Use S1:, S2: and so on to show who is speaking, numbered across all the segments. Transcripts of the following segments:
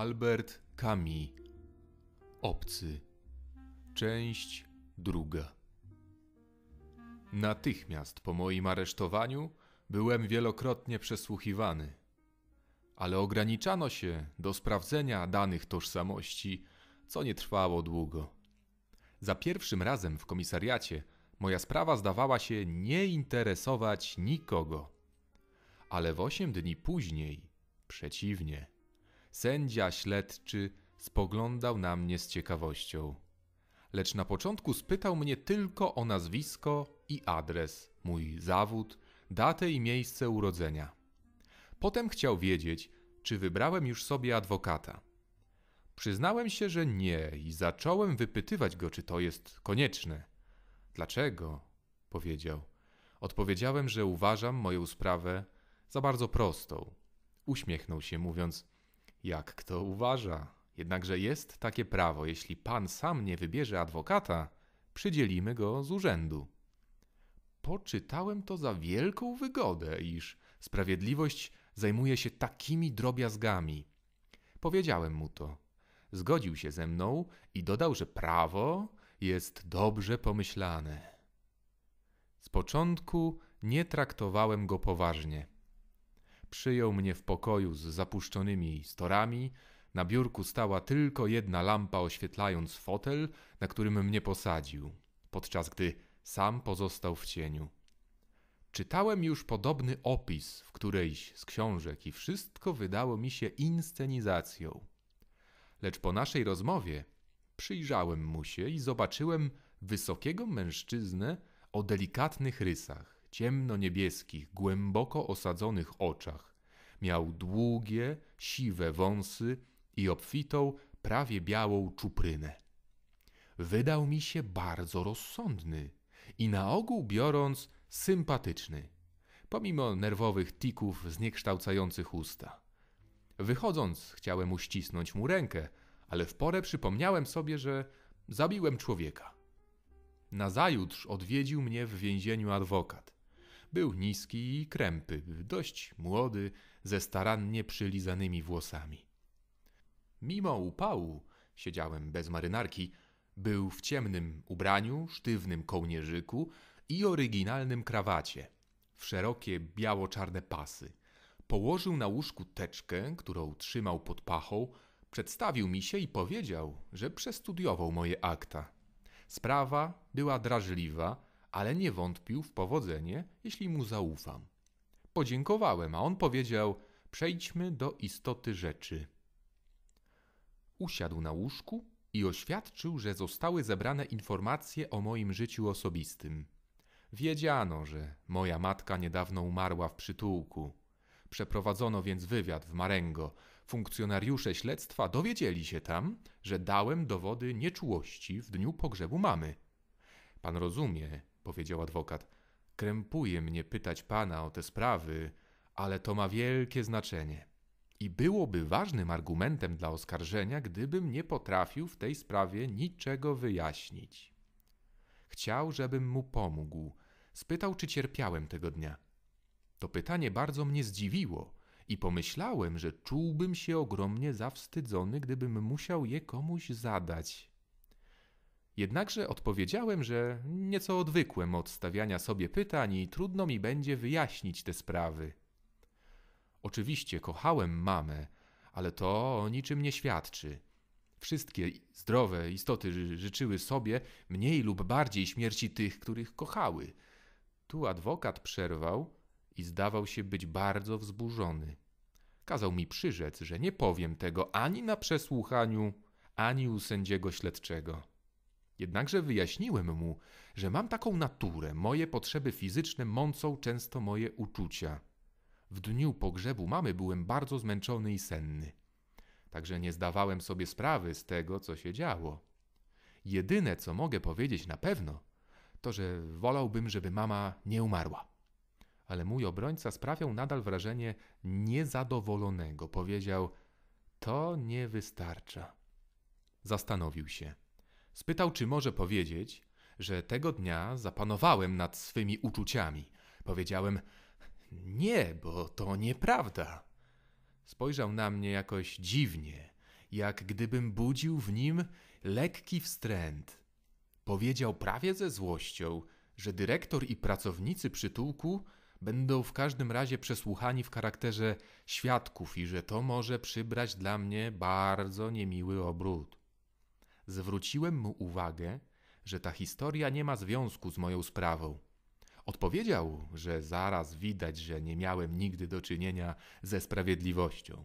S1: Albert Kami Obcy Część druga Natychmiast po moim aresztowaniu byłem wielokrotnie przesłuchiwany, ale ograniczano się do sprawdzenia danych tożsamości, co nie trwało długo. Za pierwszym razem w komisariacie moja sprawa zdawała się nie interesować nikogo. Ale w osiem dni później przeciwnie. Sędzia śledczy spoglądał na mnie z ciekawością. Lecz na początku spytał mnie tylko o nazwisko i adres, mój zawód, datę i miejsce urodzenia. Potem chciał wiedzieć, czy wybrałem już sobie adwokata. Przyznałem się, że nie i zacząłem wypytywać go, czy to jest konieczne. Dlaczego? powiedział. Odpowiedziałem, że uważam moją sprawę za bardzo prostą. Uśmiechnął się, mówiąc: jak kto uważa. Jednakże jest takie prawo, jeśli pan sam nie wybierze adwokata, przydzielimy go z urzędu. Poczytałem to za wielką wygodę, iż sprawiedliwość zajmuje się takimi drobiazgami. Powiedziałem mu to. Zgodził się ze mną i dodał, że prawo jest dobrze pomyślane. Z początku nie traktowałem go poważnie przyjął mnie w pokoju z zapuszczonymi storami. Na biurku stała tylko jedna lampa, oświetlając fotel, na którym mnie posadził, podczas gdy sam pozostał w cieniu. Czytałem już podobny opis w którejś z książek i wszystko wydało mi się inscenizacją. Lecz po naszej rozmowie przyjrzałem mu się i zobaczyłem wysokiego mężczyznę o delikatnych rysach ciemno-niebieskich, głęboko osadzonych oczach. Miał długie, siwe wąsy i obfitą, prawie białą czuprynę. Wydał mi się bardzo rozsądny i na ogół biorąc sympatyczny, pomimo nerwowych tików zniekształcających usta. Wychodząc, chciałem uścisnąć mu rękę, ale w porę przypomniałem sobie, że zabiłem człowieka. Nazajutrz odwiedził mnie w więzieniu adwokat. Był niski i krępy, dość młody, ze starannie przylizanymi włosami. Mimo upału, siedziałem bez marynarki, był w ciemnym ubraniu, sztywnym kołnierzyku i oryginalnym krawacie, w szerokie biało-czarne pasy. Położył na łóżku teczkę, którą trzymał pod pachą, przedstawił mi się i powiedział, że przestudiował moje akta. Sprawa była drażliwa, ale nie wątpił w powodzenie, jeśli mu zaufam. Podziękowałem, a on powiedział: Przejdźmy do istoty rzeczy. Usiadł na łóżku i oświadczył, że zostały zebrane informacje o moim życiu osobistym. Wiedziano, że moja matka niedawno umarła w przytułku. Przeprowadzono więc wywiad w Marengo. Funkcjonariusze śledztwa dowiedzieli się tam, że dałem dowody nieczułości w dniu pogrzebu mamy. Pan rozumie, powiedział adwokat. Krępuje mnie pytać pana o te sprawy, ale to ma wielkie znaczenie. I byłoby ważnym argumentem dla oskarżenia, gdybym nie potrafił w tej sprawie niczego wyjaśnić. Chciał, żebym mu pomógł. Spytał, czy cierpiałem tego dnia. To pytanie bardzo mnie zdziwiło i pomyślałem, że czułbym się ogromnie zawstydzony, gdybym musiał je komuś zadać. Jednakże odpowiedziałem, że nieco odwykłem od stawiania sobie pytań i trudno mi będzie wyjaśnić te sprawy. Oczywiście kochałem mamę, ale to o niczym nie świadczy. Wszystkie zdrowe istoty życzyły sobie mniej lub bardziej śmierci tych, których kochały. Tu adwokat przerwał i zdawał się być bardzo wzburzony. Kazał mi przyrzec, że nie powiem tego ani na przesłuchaniu, ani u sędziego śledczego. Jednakże wyjaśniłem mu, że mam taką naturę, moje potrzeby fizyczne mącą często moje uczucia. W dniu pogrzebu mamy byłem bardzo zmęczony i senny. Także nie zdawałem sobie sprawy z tego, co się działo. Jedyne, co mogę powiedzieć na pewno, to że wolałbym, żeby mama nie umarła. Ale mój obrońca sprawiał nadal wrażenie niezadowolonego. Powiedział: To nie wystarcza. Zastanowił się. Spytał, czy może powiedzieć, że tego dnia zapanowałem nad swymi uczuciami. Powiedziałem: Nie, bo to nieprawda. Spojrzał na mnie jakoś dziwnie, jak gdybym budził w nim lekki wstręt. Powiedział prawie ze złością, że dyrektor i pracownicy przytułku będą w każdym razie przesłuchani w charakterze świadków i że to może przybrać dla mnie bardzo niemiły obrót zwróciłem mu uwagę, że ta historia nie ma związku z moją sprawą. Odpowiedział, że zaraz widać, że nie miałem nigdy do czynienia ze sprawiedliwością.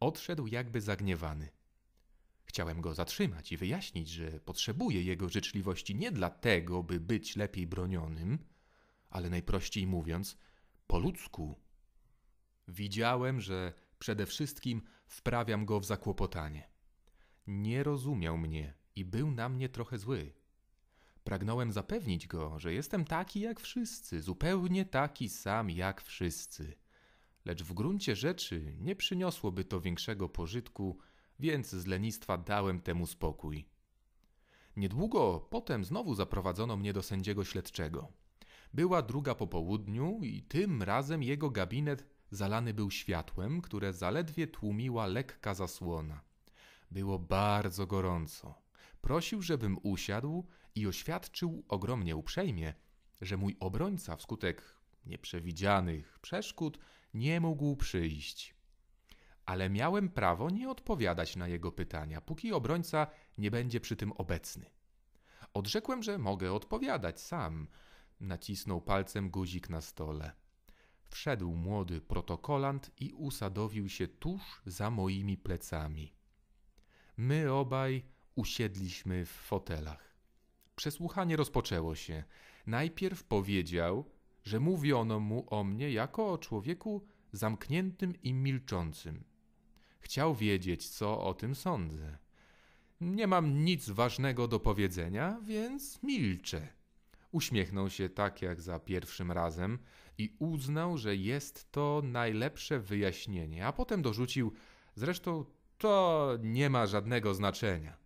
S1: Odszedł jakby zagniewany. Chciałem go zatrzymać i wyjaśnić, że potrzebuję jego życzliwości nie dlatego, by być lepiej bronionym, ale najprościej mówiąc, po ludzku. Widziałem, że przede wszystkim wprawiam go w zakłopotanie. Nie rozumiał mnie i był na mnie trochę zły. Pragnąłem zapewnić go, że jestem taki jak wszyscy, zupełnie taki sam jak wszyscy. Lecz w gruncie rzeczy nie przyniosłoby to większego pożytku, więc z lenistwa dałem temu spokój. Niedługo potem znowu zaprowadzono mnie do sędziego śledczego. Była druga po południu i tym razem jego gabinet zalany był światłem, które zaledwie tłumiła lekka zasłona. Było bardzo gorąco. Prosił, żebym usiadł i oświadczył ogromnie uprzejmie, że mój obrońca wskutek nieprzewidzianych przeszkód nie mógł przyjść. Ale miałem prawo nie odpowiadać na jego pytania, póki obrońca nie będzie przy tym obecny. Odrzekłem, że mogę odpowiadać sam. Nacisnął palcem guzik na stole. Wszedł młody protokolant i usadowił się tuż za moimi plecami. My obaj usiedliśmy w fotelach. Przesłuchanie rozpoczęło się. Najpierw powiedział, że mówiono mu o mnie jako o człowieku zamkniętym i milczącym. Chciał wiedzieć, co o tym sądzę. Nie mam nic ważnego do powiedzenia, więc milczę. Uśmiechnął się tak jak za pierwszym razem i uznał, że jest to najlepsze wyjaśnienie, a potem dorzucił: Zresztą to nie ma żadnego znaczenia.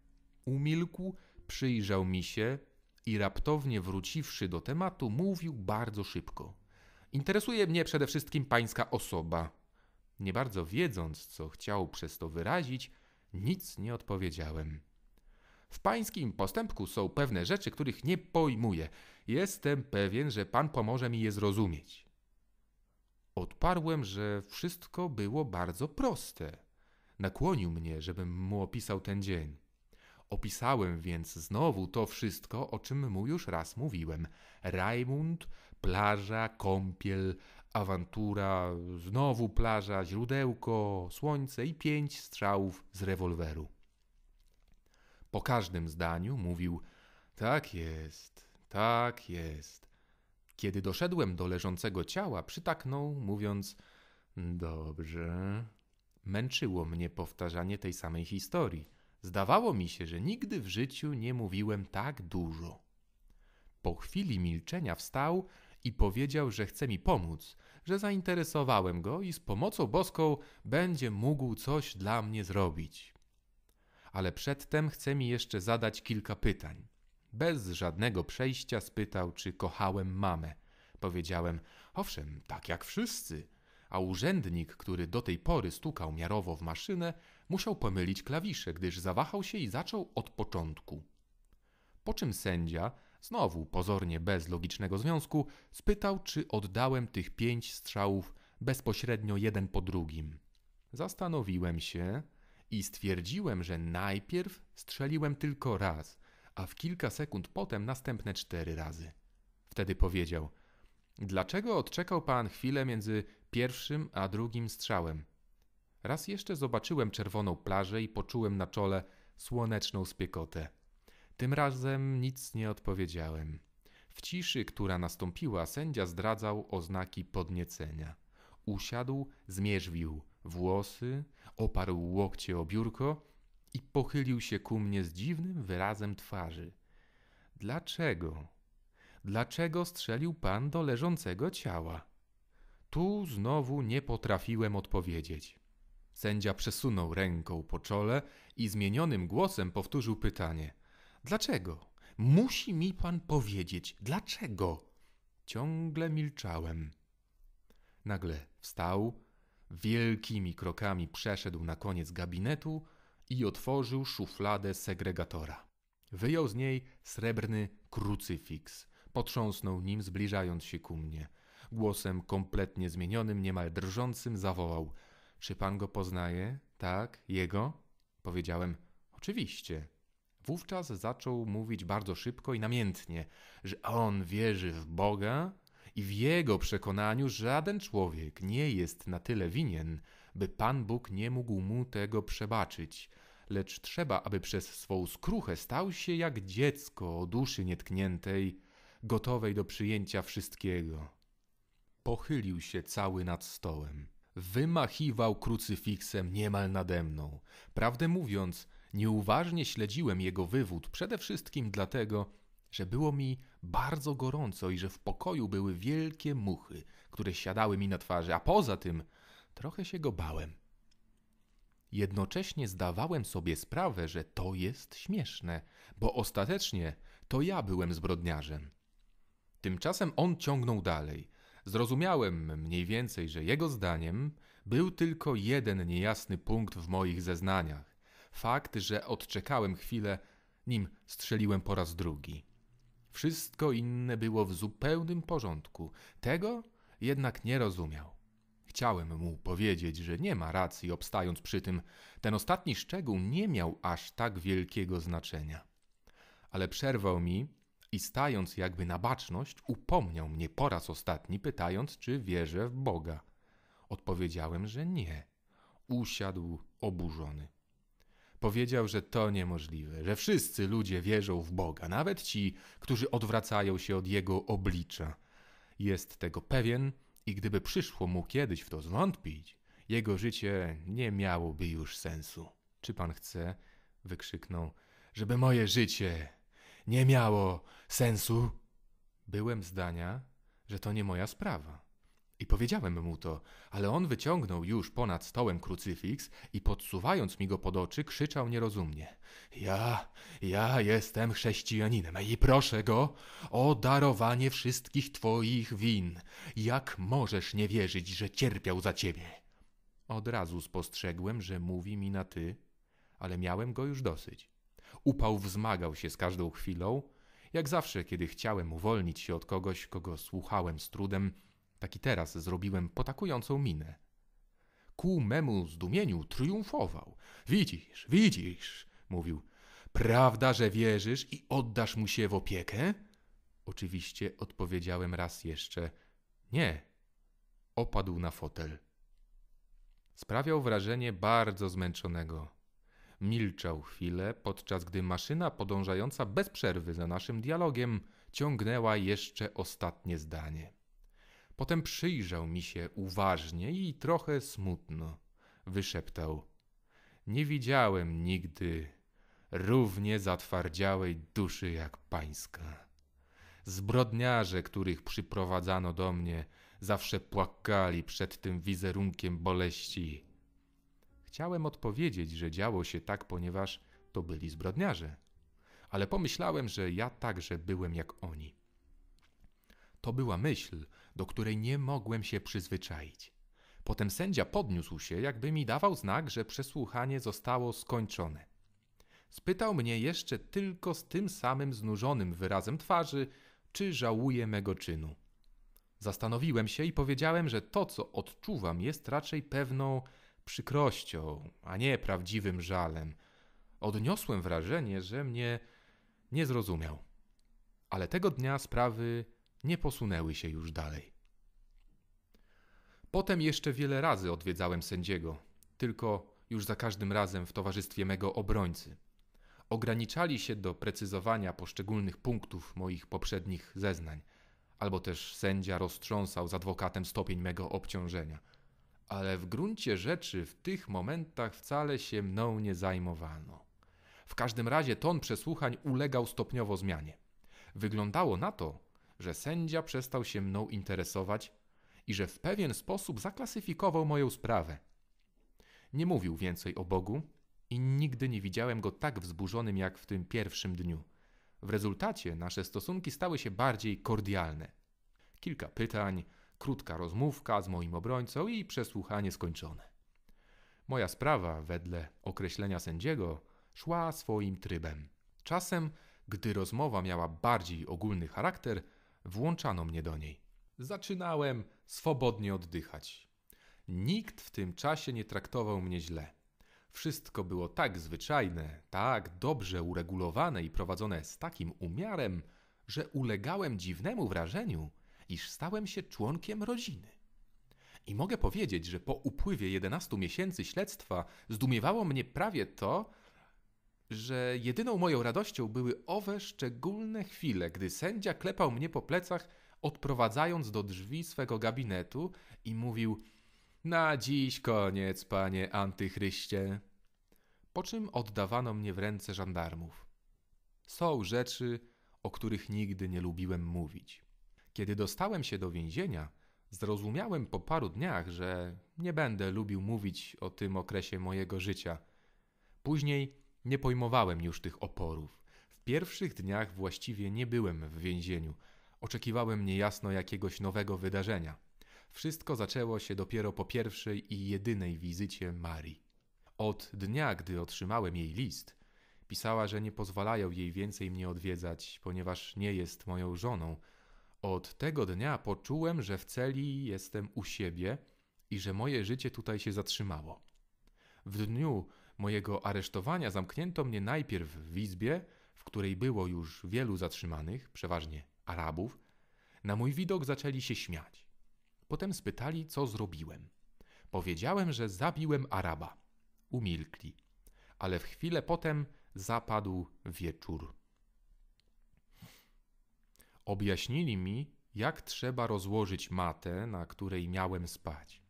S1: Umilkł, przyjrzał mi się i raptownie wróciwszy do tematu, mówił bardzo szybko. Interesuje mnie przede wszystkim pańska osoba. Nie bardzo wiedząc, co chciał przez to wyrazić, nic nie odpowiedziałem. W pańskim postępku są pewne rzeczy, których nie pojmuję. Jestem pewien, że pan pomoże mi je zrozumieć. Odparłem, że wszystko było bardzo proste nakłonił mnie, żebym mu opisał ten dzień. Opisałem więc znowu to wszystko, o czym mu już raz mówiłem. Rajmund, plaża, kąpiel, awantura, znowu plaża, źródełko, słońce i pięć strzałów z rewolweru. Po każdym zdaniu mówił: Tak jest, tak jest. Kiedy doszedłem do leżącego ciała, przytaknął, mówiąc: Dobrze, Męczyło mnie powtarzanie tej samej historii. Zdawało mi się, że nigdy w życiu nie mówiłem tak dużo. Po chwili milczenia wstał i powiedział, że chce mi pomóc, że zainteresowałem go i z pomocą boską będzie mógł coś dla mnie zrobić. Ale przedtem chce mi jeszcze zadać kilka pytań. Bez żadnego przejścia spytał, czy kochałem mamę. Powiedziałem, owszem, tak jak wszyscy a urzędnik, który do tej pory stukał miarowo w maszynę, musiał pomylić klawisze, gdyż zawahał się i zaczął od początku. Po czym sędzia, znowu pozornie bez logicznego związku, spytał, czy oddałem tych pięć strzałów bezpośrednio jeden po drugim. Zastanowiłem się i stwierdziłem, że najpierw strzeliłem tylko raz, a w kilka sekund potem następne cztery razy. Wtedy powiedział: Dlaczego odczekał pan chwilę między pierwszym a drugim strzałem. Raz jeszcze zobaczyłem czerwoną plażę i poczułem na czole słoneczną spiekotę. Tym razem nic nie odpowiedziałem. W ciszy, która nastąpiła, sędzia zdradzał oznaki podniecenia. Usiadł, zmierzwił włosy, oparł łokcie o biurko i pochylił się ku mnie z dziwnym wyrazem twarzy. Dlaczego? Dlaczego strzelił pan do leżącego ciała? Tu znowu nie potrafiłem odpowiedzieć. Sędzia przesunął ręką po czole i zmienionym głosem powtórzył pytanie: Dlaczego? Musi mi pan powiedzieć, dlaczego? Ciągle milczałem. Nagle wstał, wielkimi krokami przeszedł na koniec gabinetu i otworzył szufladę segregatora. Wyjął z niej srebrny krucyfiks. Potrząsnął nim, zbliżając się ku mnie. Głosem kompletnie zmienionym, niemal drżącym, zawołał: Czy pan go poznaje? Tak, jego? Powiedziałem: Oczywiście. Wówczas zaczął mówić bardzo szybko i namiętnie, że on wierzy w Boga i w jego przekonaniu żaden człowiek nie jest na tyle winien, by Pan Bóg nie mógł mu tego przebaczyć, lecz trzeba, aby przez swą skruchę stał się jak dziecko o duszy nietkniętej, gotowej do przyjęcia wszystkiego. Pochylił się cały nad stołem. Wymachiwał krucyfiksem niemal nade mną. Prawdę mówiąc, nieuważnie śledziłem jego wywód, przede wszystkim dlatego, że było mi bardzo gorąco i że w pokoju były wielkie muchy, które siadały mi na twarzy, a poza tym trochę się go bałem. Jednocześnie zdawałem sobie sprawę, że to jest śmieszne, bo ostatecznie to ja byłem zbrodniarzem. Tymczasem on ciągnął dalej. Zrozumiałem mniej więcej, że jego zdaniem był tylko jeden niejasny punkt w moich zeznaniach. Fakt, że odczekałem chwilę, nim strzeliłem po raz drugi. Wszystko inne było w zupełnym porządku. Tego jednak nie rozumiał. Chciałem mu powiedzieć, że nie ma racji, obstając przy tym, ten ostatni szczegół nie miał aż tak wielkiego znaczenia. Ale przerwał mi i stając jakby na baczność, upomniał mnie po raz ostatni, pytając, czy wierzę w Boga. Odpowiedziałem, że nie. Usiadł oburzony. Powiedział, że to niemożliwe, że wszyscy ludzie wierzą w Boga, nawet ci, którzy odwracają się od jego oblicza. Jest tego pewien i gdyby przyszło mu kiedyś w to zwątpić, jego życie nie miałoby już sensu. Czy pan chce, wykrzyknął, żeby moje życie nie miało sensu. Byłem zdania, że to nie moja sprawa. I powiedziałem mu to, ale on wyciągnął już ponad stołem krucyfiks i podsuwając mi go pod oczy, krzyczał nierozumnie: Ja, ja jestem chrześcijaninem i proszę go o darowanie wszystkich twoich win. Jak możesz nie wierzyć, że cierpiał za ciebie? Od razu spostrzegłem, że mówi mi na ty, ale miałem go już dosyć. Upał wzmagał się z każdą chwilą. Jak zawsze, kiedy chciałem uwolnić się od kogoś, kogo słuchałem z trudem, taki teraz zrobiłem potakującą minę. Ku memu zdumieniu triumfował. Widzisz, widzisz, mówił. Prawda, że wierzysz i oddasz mu się w opiekę? Oczywiście odpowiedziałem raz jeszcze. Nie. Opadł na fotel. Sprawiał wrażenie bardzo zmęczonego. Milczał chwilę, podczas gdy maszyna podążająca bez przerwy za naszym dialogiem ciągnęła jeszcze ostatnie zdanie. Potem przyjrzał mi się uważnie i trochę smutno. Wyszeptał: Nie widziałem nigdy równie zatwardziałej duszy jak pańska. Zbrodniarze, których przyprowadzano do mnie, zawsze płakali przed tym wizerunkiem boleści Chciałem odpowiedzieć, że działo się tak, ponieważ to byli zbrodniarze, ale pomyślałem, że ja także byłem jak oni. To była myśl, do której nie mogłem się przyzwyczaić. Potem sędzia podniósł się, jakby mi dawał znak, że przesłuchanie zostało skończone. Spytał mnie jeszcze tylko z tym samym znużonym wyrazem twarzy, czy żałuję mego czynu. Zastanowiłem się i powiedziałem, że to, co odczuwam, jest raczej pewną przykrością, a nie prawdziwym żalem, odniosłem wrażenie, że mnie nie zrozumiał. Ale tego dnia sprawy nie posunęły się już dalej. Potem jeszcze wiele razy odwiedzałem sędziego, tylko już za każdym razem w towarzystwie mego obrońcy. Ograniczali się do precyzowania poszczególnych punktów moich poprzednich zeznań, albo też sędzia roztrząsał z adwokatem stopień mego obciążenia – ale w gruncie rzeczy w tych momentach wcale się mną nie zajmowano. W każdym razie ton przesłuchań ulegał stopniowo zmianie. Wyglądało na to, że sędzia przestał się mną interesować i że w pewien sposób zaklasyfikował moją sprawę. Nie mówił więcej o Bogu i nigdy nie widziałem go tak wzburzonym jak w tym pierwszym dniu. W rezultacie nasze stosunki stały się bardziej kordialne. Kilka pytań, krótka rozmówka z moim obrońcą i przesłuchanie skończone. Moja sprawa, wedle określenia sędziego, szła swoim trybem. Czasem, gdy rozmowa miała bardziej ogólny charakter, włączano mnie do niej. Zaczynałem swobodnie oddychać. Nikt w tym czasie nie traktował mnie źle. Wszystko było tak zwyczajne, tak dobrze uregulowane i prowadzone z takim umiarem, że ulegałem dziwnemu wrażeniu, iż stałem się członkiem rodziny. I mogę powiedzieć, że po upływie 11 miesięcy śledztwa zdumiewało mnie prawie to, że jedyną moją radością były owe szczególne chwile, gdy sędzia klepał mnie po plecach, odprowadzając do drzwi swego gabinetu i mówił: Na dziś koniec, panie antychryście. Po czym oddawano mnie w ręce żandarmów. Są rzeczy, o których nigdy nie lubiłem mówić. Kiedy dostałem się do więzienia, zrozumiałem po paru dniach, że nie będę lubił mówić o tym okresie mojego życia. Później nie pojmowałem już tych oporów. W pierwszych dniach właściwie nie byłem w więzieniu. Oczekiwałem niejasno jakiegoś nowego wydarzenia. Wszystko zaczęło się dopiero po pierwszej i jedynej wizycie Marii. Od dnia, gdy otrzymałem jej list, pisała, że nie pozwalają jej więcej mnie odwiedzać, ponieważ nie jest moją żoną – od tego dnia poczułem, że w celi jestem u siebie i że moje życie tutaj się zatrzymało. W dniu mojego aresztowania zamknięto mnie najpierw w izbie, w której było już wielu zatrzymanych, przeważnie Arabów. Na mój widok zaczęli się śmiać. Potem spytali, co zrobiłem. Powiedziałem, że zabiłem Araba. Umilkli. Ale w chwilę potem zapadł wieczór. Objaśnili mi, jak trzeba rozłożyć matę, na której miałem spać.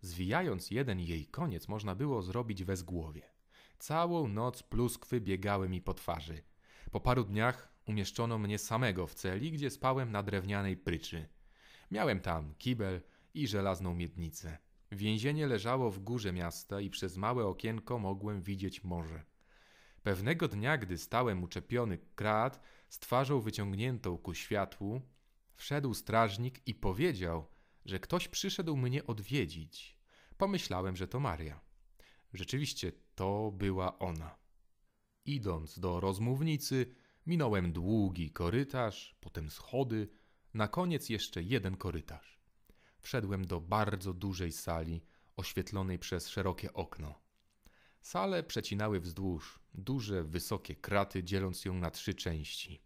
S1: Zwijając jeden jej koniec, można było zrobić wezgłowie. Całą noc pluskwy biegały mi po twarzy. Po paru dniach umieszczono mnie samego w celi, gdzie spałem na drewnianej pryczy. Miałem tam kibel i żelazną miednicę. Więzienie leżało w górze miasta i przez małe okienko mogłem widzieć morze. Pewnego dnia, gdy stałem uczepiony krat, z twarzą wyciągniętą ku światłu, wszedł strażnik i powiedział, że ktoś przyszedł mnie odwiedzić. Pomyślałem, że to Maria. Rzeczywiście to była ona. Idąc do rozmównicy, minąłem długi korytarz, potem schody, na koniec jeszcze jeden korytarz. Wszedłem do bardzo dużej sali, oświetlonej przez szerokie okno. Sale przecinały wzdłuż duże, wysokie kraty, dzieląc ją na trzy części.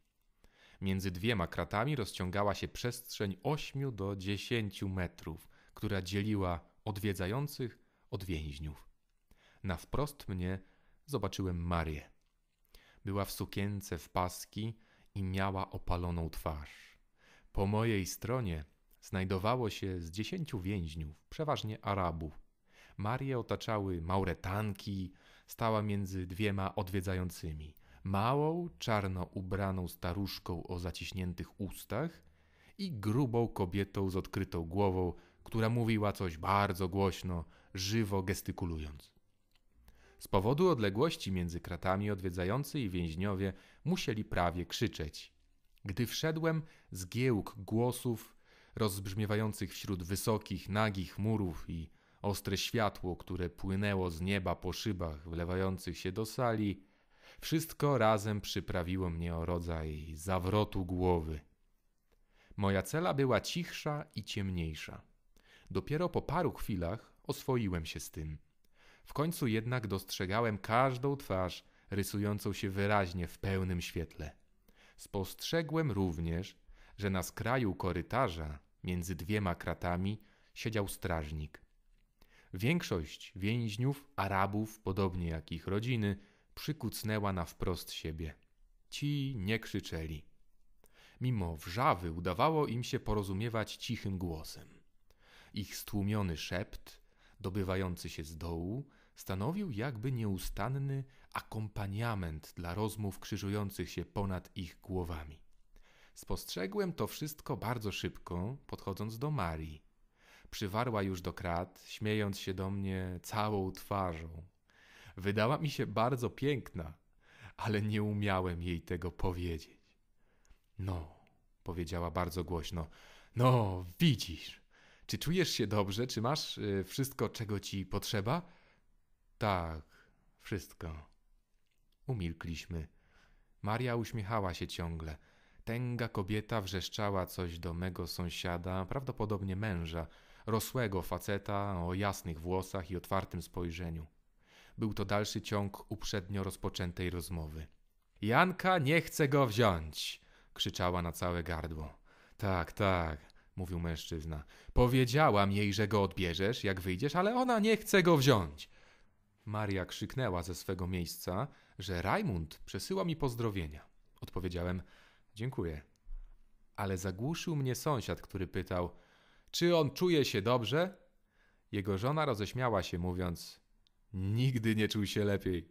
S1: Między dwiema kratami rozciągała się przestrzeń 8 do 10 metrów, która dzieliła odwiedzających od więźniów. Na wprost mnie zobaczyłem Marię. Była w sukience, w paski i miała opaloną twarz. Po mojej stronie znajdowało się z dziesięciu więźniów, przeważnie Arabów. Marię otaczały Mauretanki, stała między dwiema odwiedzającymi małą, czarno ubraną staruszką o zaciśniętych ustach i grubą kobietą z odkrytą głową, która mówiła coś bardzo głośno, żywo gestykulując. Z powodu odległości między kratami odwiedzający i więźniowie musieli prawie krzyczeć. Gdy wszedłem, zgiełk głosów rozbrzmiewających wśród wysokich, nagich murów i ostre światło, które płynęło z nieba po szybach wlewających się do sali, wszystko razem przyprawiło mnie o rodzaj zawrotu głowy. Moja cela była cichsza i ciemniejsza. Dopiero po paru chwilach oswoiłem się z tym. W końcu jednak dostrzegałem każdą twarz rysującą się wyraźnie w pełnym świetle. Spostrzegłem również, że na skraju korytarza, między dwiema kratami, siedział strażnik. Większość więźniów, Arabów, podobnie jak ich rodziny, przykucnęła na wprost siebie. Ci nie krzyczeli. Mimo wrzawy udawało im się porozumiewać cichym głosem. Ich stłumiony szept, dobywający się z dołu, stanowił jakby nieustanny akompaniament dla rozmów krzyżujących się ponad ich głowami. Spostrzegłem to wszystko bardzo szybko, podchodząc do Marii przywarła już do krat, śmiejąc się do mnie całą twarzą. Wydała mi się bardzo piękna, ale nie umiałem jej tego powiedzieć. No, powiedziała bardzo głośno. No, widzisz. Czy czujesz się dobrze? Czy masz y, wszystko, czego ci potrzeba? Tak, wszystko. Umilkliśmy. Maria uśmiechała się ciągle. Tęga kobieta wrzeszczała coś do mego sąsiada, prawdopodobnie męża, rosłego faceta o jasnych włosach i otwartym spojrzeniu. Był to dalszy ciąg uprzednio rozpoczętej rozmowy. Janka nie chce go wziąć! krzyczała na całe gardło. Tak, tak, mówił mężczyzna. Powiedziałam jej, że go odbierzesz, jak wyjdziesz, ale ona nie chce go wziąć. Maria krzyknęła ze swego miejsca, że Rajmund przesyła mi pozdrowienia. Odpowiedziałem: Dziękuję. Ale zagłuszył mnie sąsiad, który pytał: czy on czuje się dobrze? Jego żona roześmiała się, mówiąc: Nigdy nie czuł się lepiej.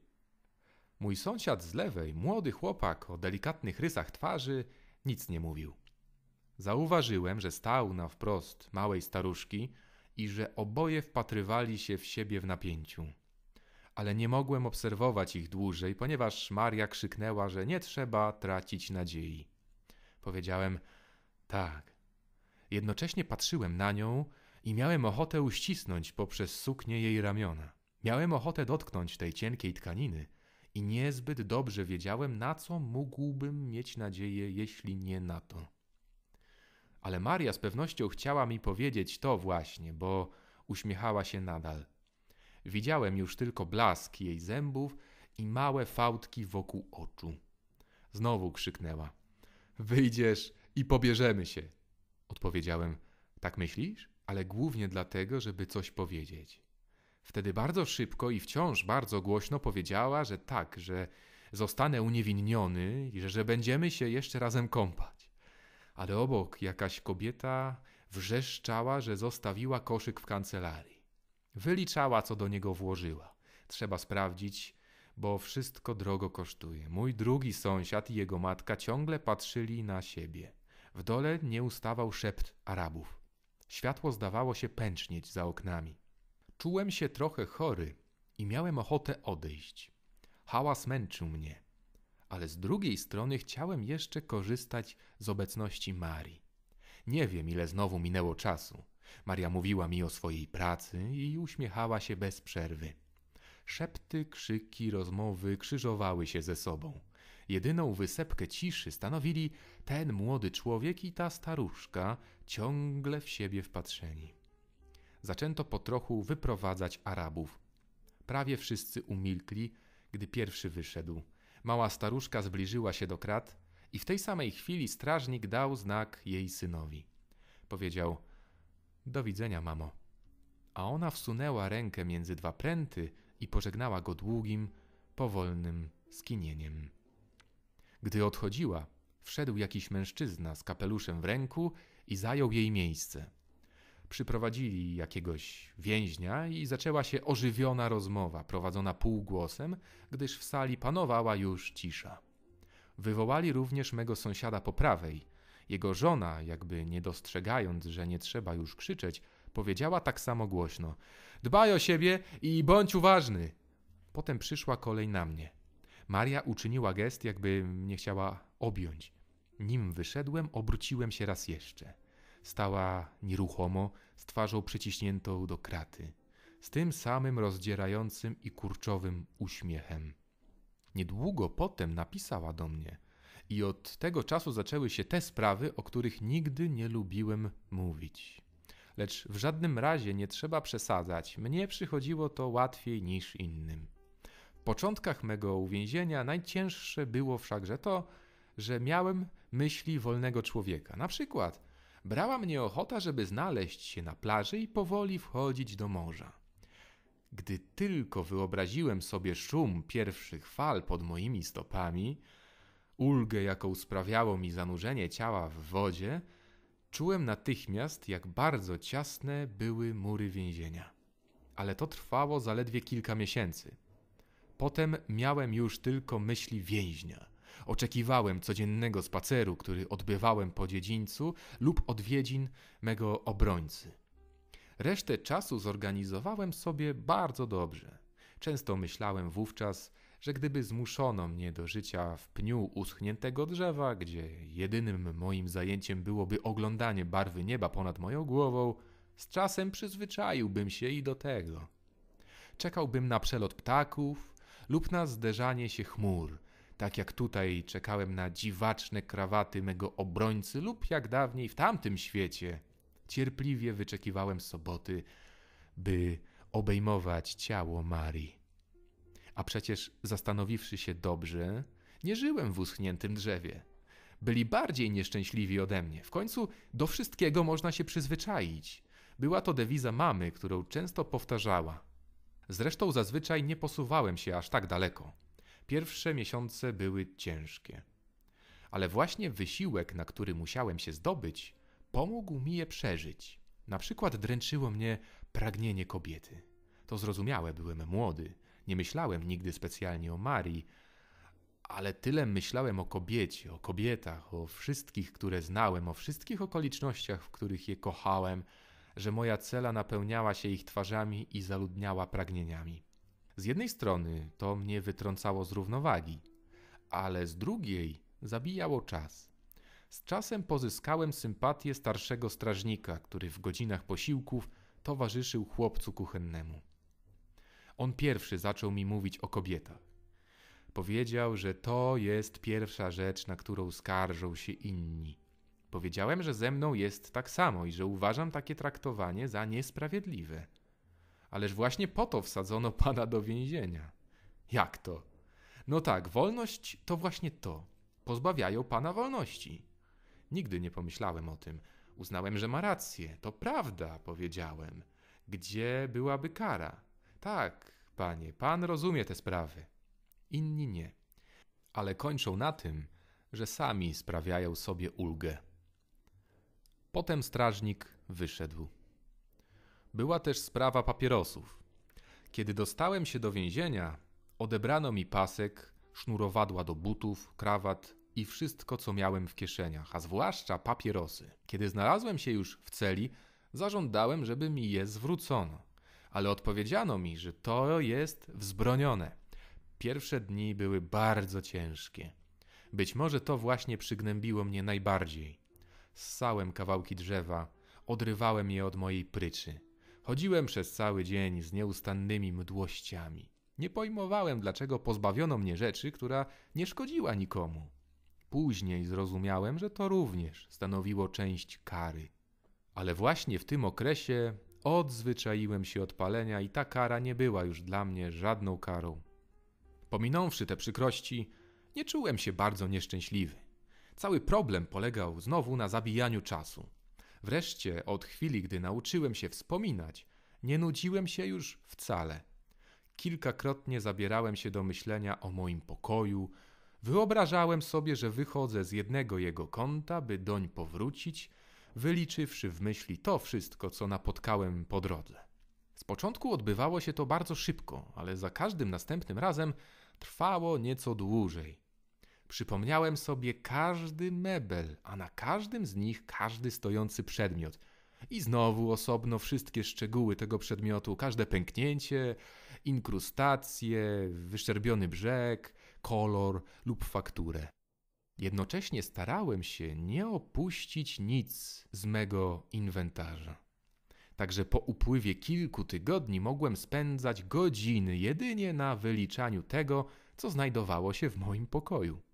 S1: Mój sąsiad z lewej, młody chłopak o delikatnych rysach twarzy, nic nie mówił. Zauważyłem, że stał na wprost małej staruszki i że oboje wpatrywali się w siebie w napięciu. Ale nie mogłem obserwować ich dłużej, ponieważ Maria krzyknęła, że nie trzeba tracić nadziei. Powiedziałem: Tak, Jednocześnie patrzyłem na nią i miałem ochotę uścisnąć poprzez suknię jej ramiona. Miałem ochotę dotknąć tej cienkiej tkaniny i niezbyt dobrze wiedziałem, na co mógłbym mieć nadzieję, jeśli nie na to. Ale Maria z pewnością chciała mi powiedzieć to właśnie, bo uśmiechała się nadal. Widziałem już tylko blask jej zębów i małe fałdki wokół oczu. Znowu krzyknęła: Wyjdziesz i pobierzemy się. Odpowiedziałem: Tak myślisz? Ale głównie dlatego, żeby coś powiedzieć. Wtedy bardzo szybko i wciąż bardzo głośno powiedziała, że tak, że zostanę uniewinniony i że, że będziemy się jeszcze razem kąpać. Ale obok jakaś kobieta wrzeszczała, że zostawiła koszyk w kancelarii. Wyliczała, co do niego włożyła. Trzeba sprawdzić, bo wszystko drogo kosztuje. Mój drugi sąsiad i jego matka ciągle patrzyli na siebie. W dole nie ustawał szept Arabów. Światło zdawało się pęcznieć za oknami. Czułem się trochę chory i miałem ochotę odejść. Hałas męczył mnie, ale z drugiej strony chciałem jeszcze korzystać z obecności Marii. Nie wiem, ile znowu minęło czasu. Maria mówiła mi o swojej pracy i uśmiechała się bez przerwy. Szepty, krzyki, rozmowy krzyżowały się ze sobą. Jedyną wysepkę ciszy stanowili ten młody człowiek i ta staruszka, ciągle w siebie wpatrzeni. Zaczęto po trochu wyprowadzać Arabów. Prawie wszyscy umilkli, gdy pierwszy wyszedł. Mała staruszka zbliżyła się do krat i w tej samej chwili strażnik dał znak jej synowi. Powiedział: Do widzenia, mamo. A ona wsunęła rękę między dwa pręty i pożegnała go długim, powolnym skinieniem. Gdy odchodziła, wszedł jakiś mężczyzna z kapeluszem w ręku i zajął jej miejsce. Przyprowadzili jakiegoś więźnia i zaczęła się ożywiona rozmowa, prowadzona półgłosem, gdyż w sali panowała już cisza. Wywołali również mego sąsiada po prawej. Jego żona, jakby nie dostrzegając, że nie trzeba już krzyczeć, powiedziała tak samo głośno: Dbaj o siebie i bądź uważny. Potem przyszła kolej na mnie. Maria uczyniła gest, jakby mnie chciała objąć. Nim wyszedłem, obróciłem się raz jeszcze. Stała nieruchomo, z twarzą przyciśniętą do kraty, z tym samym rozdzierającym i kurczowym uśmiechem. Niedługo potem napisała do mnie. I od tego czasu zaczęły się te sprawy, o których nigdy nie lubiłem mówić. Lecz w żadnym razie nie trzeba przesadzać, mnie przychodziło to łatwiej niż innym początkach mego uwięzienia najcięższe było wszakże to, że miałem myśli wolnego człowieka. Na przykład brała mnie ochota, żeby znaleźć się na plaży i powoli wchodzić do morza. Gdy tylko wyobraziłem sobie szum pierwszych fal pod moimi stopami, ulgę, jaką sprawiało mi zanurzenie ciała w wodzie, czułem natychmiast, jak bardzo ciasne były mury więzienia. Ale to trwało zaledwie kilka miesięcy. Potem miałem już tylko myśli więźnia. Oczekiwałem codziennego spaceru, który odbywałem po dziedzińcu lub odwiedzin mego obrońcy. Resztę czasu zorganizowałem sobie bardzo dobrze. Często myślałem wówczas, że gdyby zmuszono mnie do życia w pniu uschniętego drzewa, gdzie jedynym moim zajęciem byłoby oglądanie barwy nieba ponad moją głową, z czasem przyzwyczaiłbym się i do tego. Czekałbym na przelot ptaków, lub na zderzanie się chmur, tak jak tutaj czekałem na dziwaczne krawaty mego obrońcy lub jak dawniej w tamtym świecie. Cierpliwie wyczekiwałem soboty, by obejmować ciało Marii. A przecież zastanowiwszy się dobrze, nie żyłem w uschniętym drzewie. Byli bardziej nieszczęśliwi ode mnie. W końcu do wszystkiego można się przyzwyczaić. Była to dewiza mamy, którą często powtarzała. Zresztą zazwyczaj nie posuwałem się aż tak daleko. Pierwsze miesiące były ciężkie. Ale właśnie wysiłek, na który musiałem się zdobyć, pomógł mi je przeżyć. Na przykład dręczyło mnie pragnienie kobiety. To zrozumiałe, byłem młody, nie myślałem nigdy specjalnie o Marii, ale tyle myślałem o kobiecie, o kobietach, o wszystkich, które znałem, o wszystkich okolicznościach, w których je kochałem, że moja cela napełniała się ich twarzami i zaludniała pragnieniami. Z jednej strony to mnie wytrącało z równowagi, ale z drugiej zabijało czas. Z czasem pozyskałem sympatię starszego strażnika, który w godzinach posiłków towarzyszył chłopcu kuchennemu. On pierwszy zaczął mi mówić o kobietach. Powiedział, że to jest pierwsza rzecz, na którą skarżą się inni Powiedziałem, że ze mną jest tak samo i że uważam takie traktowanie za niesprawiedliwe. Ależ właśnie po to wsadzono pana do więzienia. Jak to? No tak, wolność to właśnie to. Pozbawiają pana wolności. Nigdy nie pomyślałem o tym. Uznałem, że ma rację. To prawda, powiedziałem. Gdzie byłaby kara? Tak, panie, pan rozumie te sprawy. Inni nie. Ale kończą na tym, że sami sprawiają sobie ulgę. Potem strażnik wyszedł. Była też sprawa papierosów. Kiedy dostałem się do więzienia, odebrano mi pasek, sznurowadła do butów, krawat i wszystko, co miałem w kieszeniach, a zwłaszcza papierosy. Kiedy znalazłem się już w celi, zażądałem, żeby mi je zwrócono, ale odpowiedziano mi, że to jest wzbronione. Pierwsze dni były bardzo ciężkie. Być może to właśnie przygnębiło mnie najbardziej ssałem kawałki drzewa, odrywałem je od mojej pryczy. Chodziłem przez cały dzień z nieustannymi mdłościami. Nie pojmowałem, dlaczego pozbawiono mnie rzeczy, która nie szkodziła nikomu. Później zrozumiałem, że to również stanowiło część kary. Ale właśnie w tym okresie odzwyczaiłem się od palenia i ta kara nie była już dla mnie żadną karą. Pominąwszy te przykrości, nie czułem się bardzo nieszczęśliwy. Cały problem polegał znowu na zabijaniu czasu. Wreszcie, od chwili, gdy nauczyłem się wspominać, nie nudziłem się już wcale. Kilkakrotnie zabierałem się do myślenia o moim pokoju. Wyobrażałem sobie, że wychodzę z jednego jego kąta, by doń powrócić, wyliczywszy w myśli to wszystko, co napotkałem po drodze. Z początku odbywało się to bardzo szybko, ale za każdym następnym razem trwało nieco dłużej. Przypomniałem sobie każdy mebel, a na każdym z nich każdy stojący przedmiot. I znowu osobno wszystkie szczegóły tego przedmiotu, każde pęknięcie, inkrustacje, wyszczerbiony brzeg, kolor lub fakturę. Jednocześnie starałem się nie opuścić nic z mego inwentarza. Także po upływie kilku tygodni mogłem spędzać godziny jedynie na wyliczaniu tego, co znajdowało się w moim pokoju.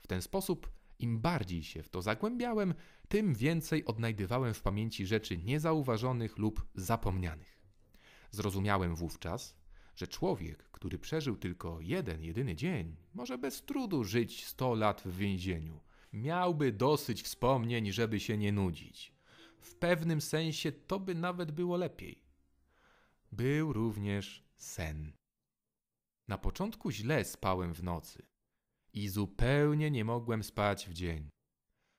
S1: W ten sposób, im bardziej się w to zagłębiałem, tym więcej odnajdywałem w pamięci rzeczy niezauważonych lub zapomnianych. Zrozumiałem wówczas, że człowiek, który przeżył tylko jeden, jedyny dzień, może bez trudu żyć 100 lat w więzieniu. Miałby dosyć wspomnień, żeby się nie nudzić. W pewnym sensie to by nawet było lepiej. Był również sen. Na początku źle spałem w nocy i zupełnie nie mogłem spać w dzień.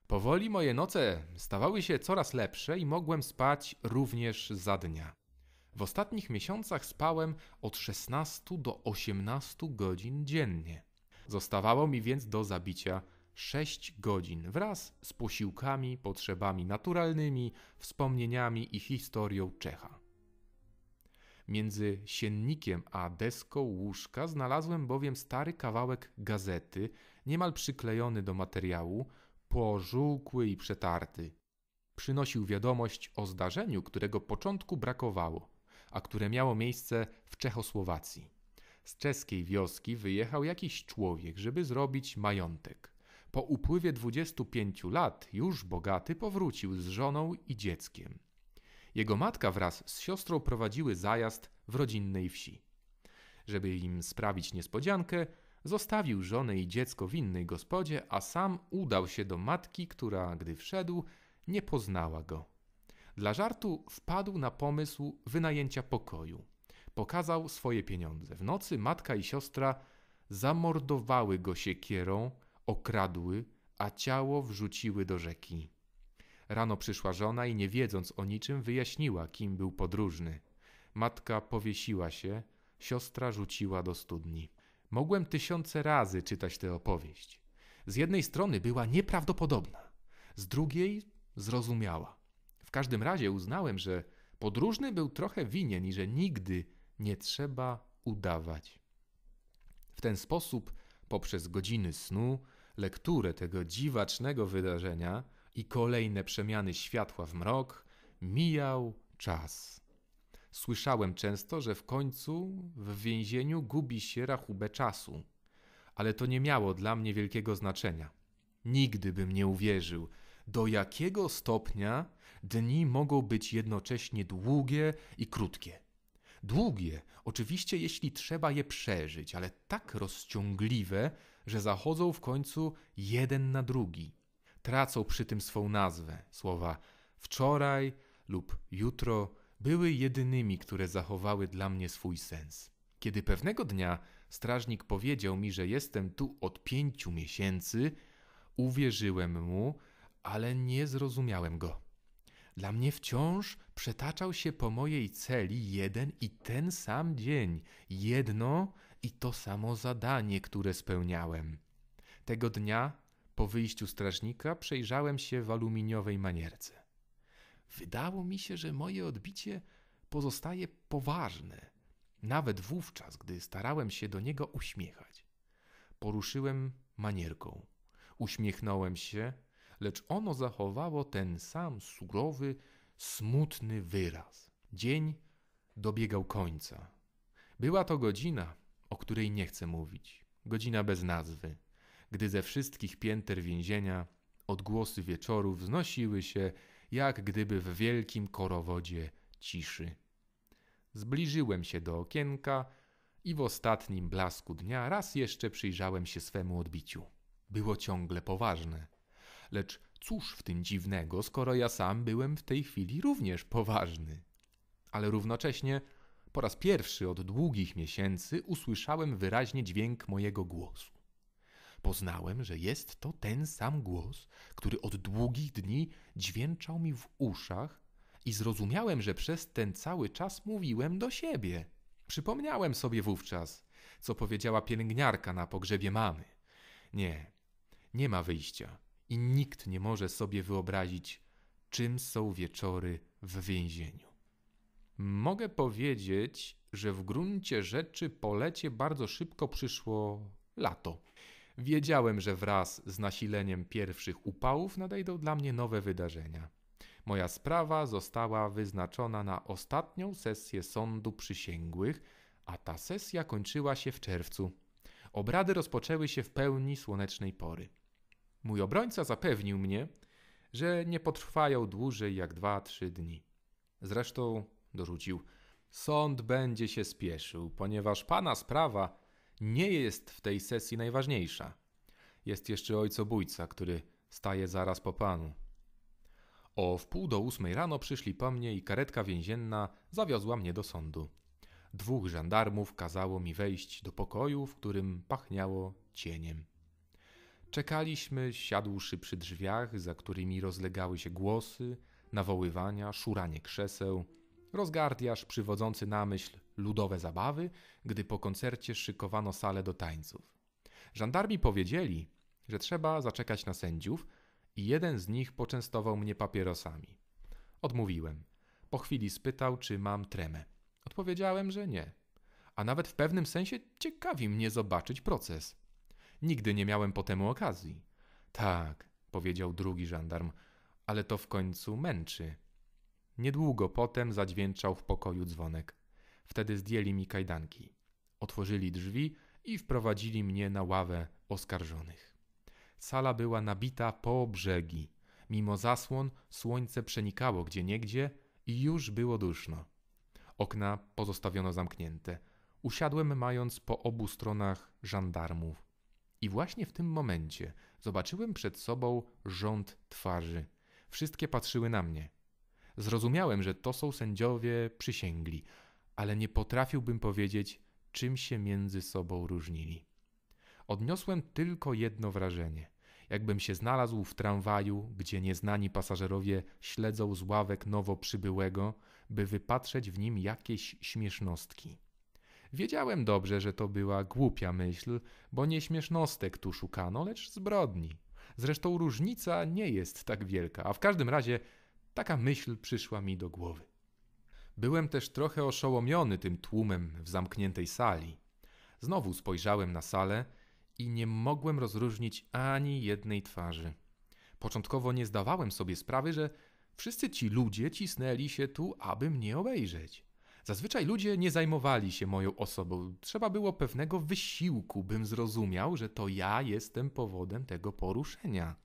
S1: Powoli moje noce stawały się coraz lepsze i mogłem spać również za dnia. W ostatnich miesiącach spałem od 16 do 18 godzin dziennie. Zostawało mi więc do zabicia 6 godzin wraz z posiłkami, potrzebami naturalnymi, wspomnieniami i historią Czecha. Między siennikiem a deską łóżka znalazłem bowiem stary kawałek gazety, niemal przyklejony do materiału, pożółkły i przetarty. Przynosił wiadomość o zdarzeniu, którego początku brakowało, a które miało miejsce w Czechosłowacji. Z czeskiej wioski wyjechał jakiś człowiek, żeby zrobić majątek. Po upływie 25 lat, już bogaty, powrócił z żoną i dzieckiem. Jego matka wraz z siostrą prowadziły zajazd w rodzinnej wsi. Żeby im sprawić niespodziankę, zostawił żonę i dziecko w innej gospodzie, a sam udał się do matki, która, gdy wszedł, nie poznała go. Dla żartu wpadł na pomysł wynajęcia pokoju. Pokazał swoje pieniądze. W nocy matka i siostra zamordowały go siekierą, okradły, a ciało wrzuciły do rzeki. Rano przyszła żona i nie wiedząc o niczym wyjaśniła, kim był podróżny. Matka powiesiła się, siostra rzuciła do studni. Mogłem tysiące razy czytać tę opowieść. Z jednej strony była nieprawdopodobna, z drugiej zrozumiała. W każdym razie uznałem, że podróżny był trochę winien i że nigdy nie trzeba udawać. W ten sposób, poprzez godziny snu, lekturę tego dziwacznego wydarzenia, i kolejne przemiany światła w mrok, mijał czas. Słyszałem często, że w końcu w więzieniu gubi się rachubę czasu, ale to nie miało dla mnie wielkiego znaczenia. Nigdy bym nie uwierzył, do jakiego stopnia dni mogą być jednocześnie długie i krótkie. Długie, oczywiście, jeśli trzeba je przeżyć, ale tak rozciągliwe, że zachodzą w końcu jeden na drugi tracą przy tym swą nazwę. Słowa wczoraj lub jutro były jedynymi, które zachowały dla mnie swój sens. Kiedy pewnego dnia strażnik powiedział mi, że jestem tu od pięciu miesięcy, uwierzyłem mu, ale nie zrozumiałem go. Dla mnie wciąż przetaczał się po mojej celi jeden i ten sam dzień, jedno i to samo zadanie, które spełniałem. Tego dnia po wyjściu strażnika przejrzałem się w aluminiowej manierce. Wydało mi się, że moje odbicie pozostaje poważne, nawet wówczas, gdy starałem się do niego uśmiechać. Poruszyłem manierką. Uśmiechnąłem się, lecz ono zachowało ten sam surowy, smutny wyraz. Dzień dobiegał końca. Była to godzina, o której nie chcę mówić. Godzina bez nazwy gdy ze wszystkich pięter więzienia odgłosy wieczoru wznosiły się, jak gdyby w wielkim korowodzie ciszy. Zbliżyłem się do okienka i w ostatnim blasku dnia raz jeszcze przyjrzałem się swemu odbiciu. Było ciągle poważne. Lecz cóż w tym dziwnego, skoro ja sam byłem w tej chwili również poważny? Ale równocześnie po raz pierwszy od długich miesięcy usłyszałem wyraźnie dźwięk mojego głosu. Poznałem, że jest to ten sam głos, który od długich dni dźwięczał mi w uszach, i zrozumiałem, że przez ten cały czas mówiłem do siebie. Przypomniałem sobie wówczas, co powiedziała pielęgniarka na pogrzebie mamy. Nie, nie ma wyjścia i nikt nie może sobie wyobrazić, czym są wieczory w więzieniu. Mogę powiedzieć, że w gruncie rzeczy po lecie bardzo szybko przyszło lato. Wiedziałem, że wraz z nasileniem pierwszych upałów nadejdą dla mnie nowe wydarzenia. Moja sprawa została wyznaczona na ostatnią sesję sądu przysięgłych, a ta sesja kończyła się w czerwcu. Obrady rozpoczęły się w pełni słonecznej pory. Mój obrońca zapewnił mnie, że nie potrwają dłużej jak dwa-trzy dni. Zresztą, dorzucił, sąd będzie się spieszył, ponieważ pana sprawa nie jest w tej sesji najważniejsza. Jest jeszcze ojcobójca, który staje zaraz po panu. O wpół do ósmej rano przyszli po mnie i karetka więzienna zawiozła mnie do sądu. Dwóch żandarmów kazało mi wejść do pokoju, w którym pachniało cieniem. Czekaliśmy, siadłszy przy drzwiach, za którymi rozlegały się głosy, nawoływania, szuranie krzeseł – Rozgardiasz przywodzący na myśl ludowe zabawy, gdy po koncercie szykowano salę do tańców. Żandarmi powiedzieli, że trzeba zaczekać na sędziów i jeden z nich poczęstował mnie papierosami. Odmówiłem. Po chwili spytał, czy mam tremę. Odpowiedziałem, że nie. A nawet w pewnym sensie ciekawi mnie zobaczyć proces. Nigdy nie miałem po temu okazji. Tak, powiedział drugi żandarm, ale to w końcu męczy. Niedługo potem zadźwięczał w pokoju dzwonek. Wtedy zdjęli mi kajdanki. Otworzyli drzwi i wprowadzili mnie na ławę oskarżonych. Sala była nabita po brzegi. Mimo zasłon słońce przenikało gdzieniegdzie i już było duszno. Okna pozostawiono zamknięte. Usiadłem mając po obu stronach żandarmów. I właśnie w tym momencie zobaczyłem przed sobą rząd twarzy. Wszystkie patrzyły na mnie. Zrozumiałem, że to są sędziowie przysięgli, ale nie potrafiłbym powiedzieć, czym się między sobą różnili. Odniosłem tylko jedno wrażenie. Jakbym się znalazł w tramwaju, gdzie nieznani pasażerowie śledzą z ławek nowo przybyłego, by wypatrzeć w nim jakieś śmiesznostki. Wiedziałem dobrze, że to była głupia myśl, bo nie śmiesznostek tu szukano, lecz zbrodni. Zresztą różnica nie jest tak wielka, a w każdym razie Taka myśl przyszła mi do głowy. Byłem też trochę oszołomiony tym tłumem w zamkniętej sali. Znowu spojrzałem na salę i nie mogłem rozróżnić ani jednej twarzy. Początkowo nie zdawałem sobie sprawy, że wszyscy ci ludzie cisnęli się tu, aby mnie obejrzeć. Zazwyczaj ludzie nie zajmowali się moją osobą. Trzeba było pewnego wysiłku, bym zrozumiał, że to ja jestem powodem tego poruszenia.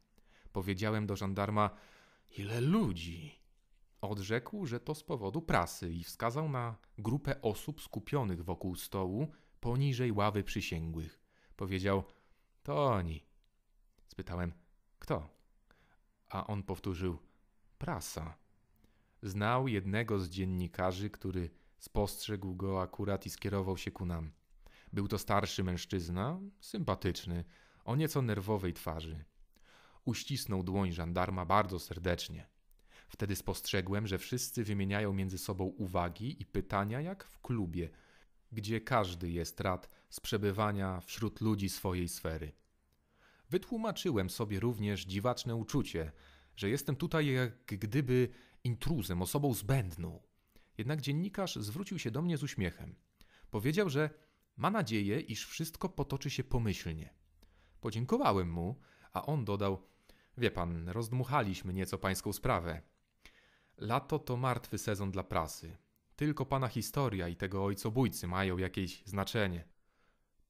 S1: Powiedziałem do żandarma: Ile ludzi! Odrzekł, że to z powodu prasy i wskazał na grupę osób skupionych wokół stołu poniżej ławy przysięgłych. Powiedział: To oni. Spytałem: Kto? A on powtórzył: Prasa. Znał jednego z dziennikarzy, który spostrzegł go akurat i skierował się ku nam. Był to starszy mężczyzna, sympatyczny, o nieco nerwowej twarzy uścisnął dłoń żandarma bardzo serdecznie. Wtedy spostrzegłem, że wszyscy wymieniają między sobą uwagi i pytania jak w klubie, gdzie każdy jest rad z przebywania wśród ludzi swojej sfery. Wytłumaczyłem sobie również dziwaczne uczucie, że jestem tutaj jak gdyby intruzem, osobą zbędną. Jednak dziennikarz zwrócił się do mnie z uśmiechem. Powiedział, że ma nadzieję, iż wszystko potoczy się pomyślnie. Podziękowałem mu, a on dodał: Wie pan, rozdmuchaliśmy nieco pańską sprawę. Lato to martwy sezon dla prasy. Tylko pana historia i tego ojcobójcy mają jakieś znaczenie.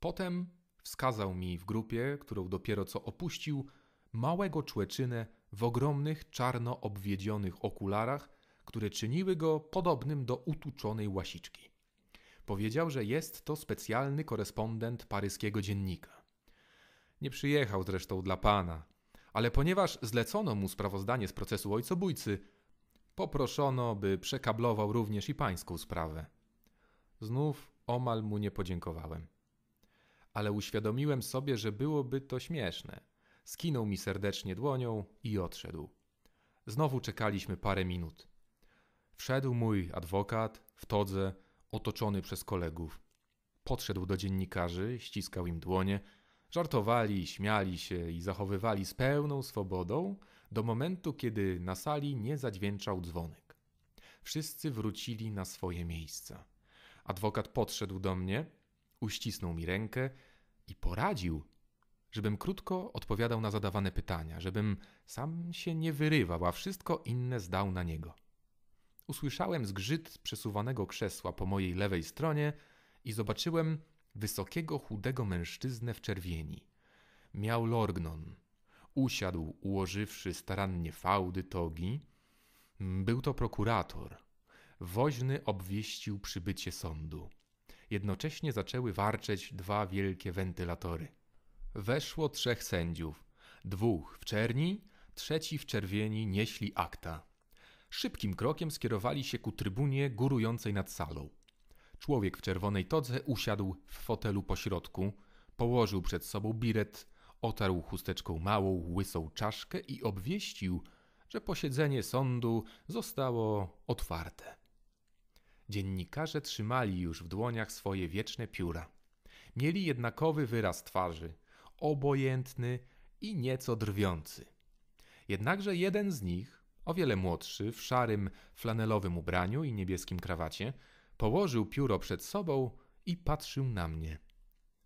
S1: Potem wskazał mi w grupie, którą dopiero co opuścił, małego człeczynę w ogromnych, czarno obwiedzionych okularach, które czyniły go podobnym do utuczonej łasiczki. Powiedział, że jest to specjalny korespondent paryskiego dziennika. Nie przyjechał zresztą dla pana ale ponieważ zlecono mu sprawozdanie z procesu ojcobójcy, poproszono, by przekablował również i pańską sprawę. Znów omal mu nie podziękowałem. Ale uświadomiłem sobie, że byłoby to śmieszne. Skinął mi serdecznie dłonią i odszedł. Znowu czekaliśmy parę minut. Wszedł mój adwokat w todze, otoczony przez kolegów. Podszedł do dziennikarzy, ściskał im dłonie, Żartowali, śmiali się i zachowywali z pełną swobodą do momentu, kiedy na sali nie zadźwięczał dzwonek. Wszyscy wrócili na swoje miejsca. Adwokat podszedł do mnie, uścisnął mi rękę i poradził, żebym krótko odpowiadał na zadawane pytania, żebym sam się nie wyrywał, a wszystko inne zdał na niego. Usłyszałem zgrzyt przesuwanego krzesła po mojej lewej stronie i zobaczyłem wysokiego, chudego mężczyznę w czerwieni. Miał lorgnon. Usiadł, ułożywszy starannie fałdy togi. Był to prokurator. Woźny obwieścił przybycie sądu. Jednocześnie zaczęły warczeć dwa wielkie wentylatory. Weszło trzech sędziów. Dwóch w czerni, trzeci w czerwieni nieśli akta. Szybkim krokiem skierowali się ku trybunie górującej nad salą. Człowiek w czerwonej todze usiadł w fotelu pośrodku, położył przed sobą biret, otarł chusteczką małą, łysą czaszkę i obwieścił, że posiedzenie sądu zostało otwarte. Dziennikarze trzymali już w dłoniach swoje wieczne pióra. Mieli jednakowy wyraz twarzy, obojętny i nieco drwiący. Jednakże jeden z nich, o wiele młodszy, w szarym flanelowym ubraniu i niebieskim krawacie, Położył pióro przed sobą i patrzył na mnie.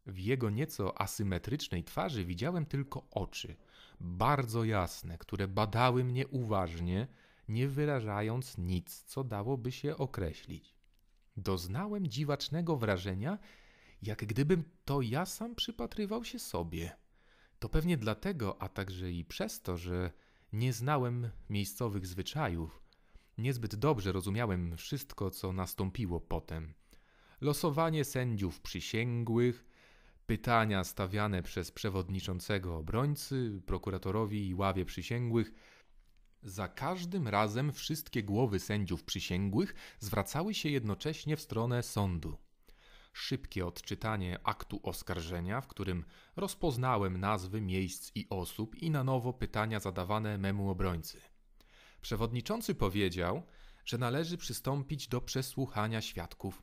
S1: W jego nieco asymetrycznej twarzy widziałem tylko oczy, bardzo jasne, które badały mnie uważnie, nie wyrażając nic, co dałoby się określić. Doznałem dziwacznego wrażenia, jak gdybym to ja sam przypatrywał się sobie. To pewnie dlatego, a także i przez to, że nie znałem miejscowych zwyczajów, Niezbyt dobrze rozumiałem wszystko, co nastąpiło potem. Losowanie sędziów przysięgłych, pytania stawiane przez przewodniczącego obrońcy, prokuratorowi i ławie przysięgłych. Za każdym razem wszystkie głowy sędziów przysięgłych zwracały się jednocześnie w stronę sądu. Szybkie odczytanie aktu oskarżenia, w którym rozpoznałem nazwy miejsc i osób i na nowo pytania zadawane memu obrońcy. Przewodniczący powiedział, że należy przystąpić do przesłuchania świadków.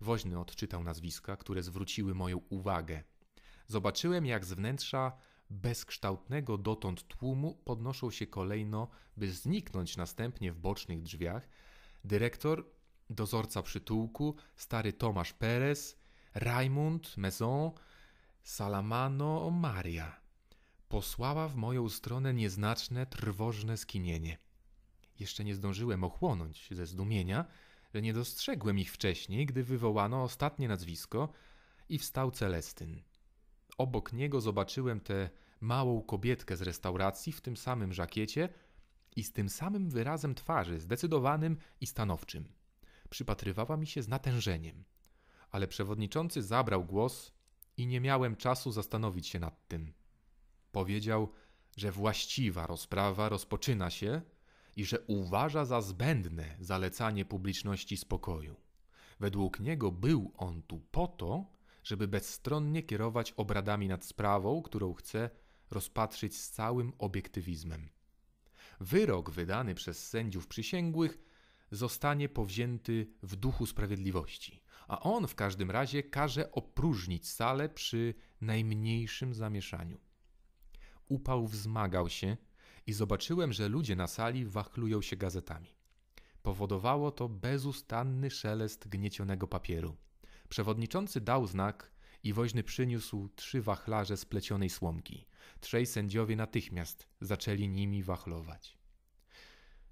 S1: Woźny odczytał nazwiska, które zwróciły moją uwagę. Zobaczyłem, jak z wnętrza bezkształtnego dotąd tłumu podnoszą się kolejno, by zniknąć następnie w bocznych drzwiach. Dyrektor, dozorca przytułku, stary Tomasz Perez, Raymond Maison, Salamano Maria. Posłała w moją stronę nieznaczne, trwożne skinienie. Jeszcze nie zdążyłem ochłonąć ze zdumienia, że nie dostrzegłem ich wcześniej, gdy wywołano ostatnie nazwisko i wstał Celestyn. Obok niego zobaczyłem tę małą kobietkę z restauracji w tym samym żakiecie i z tym samym wyrazem twarzy, zdecydowanym i stanowczym. Przypatrywała mi się z natężeniem, ale przewodniczący zabrał głos i nie miałem czasu zastanowić się nad tym. Powiedział, że właściwa rozprawa rozpoczyna się i że uważa za zbędne zalecanie publiczności spokoju. Według niego był on tu po to, żeby bezstronnie kierować obradami nad sprawą, którą chce rozpatrzyć z całym obiektywizmem. Wyrok wydany przez sędziów przysięgłych zostanie powzięty w duchu sprawiedliwości, a on w każdym razie każe opróżnić salę przy najmniejszym zamieszaniu. Upał wzmagał się i zobaczyłem, że ludzie na sali wachlują się gazetami. Powodowało to bezustanny szelest gniecionego papieru. Przewodniczący dał znak i woźny przyniósł trzy wachlarze splecionej słomki. Trzej sędziowie natychmiast zaczęli nimi wachlować.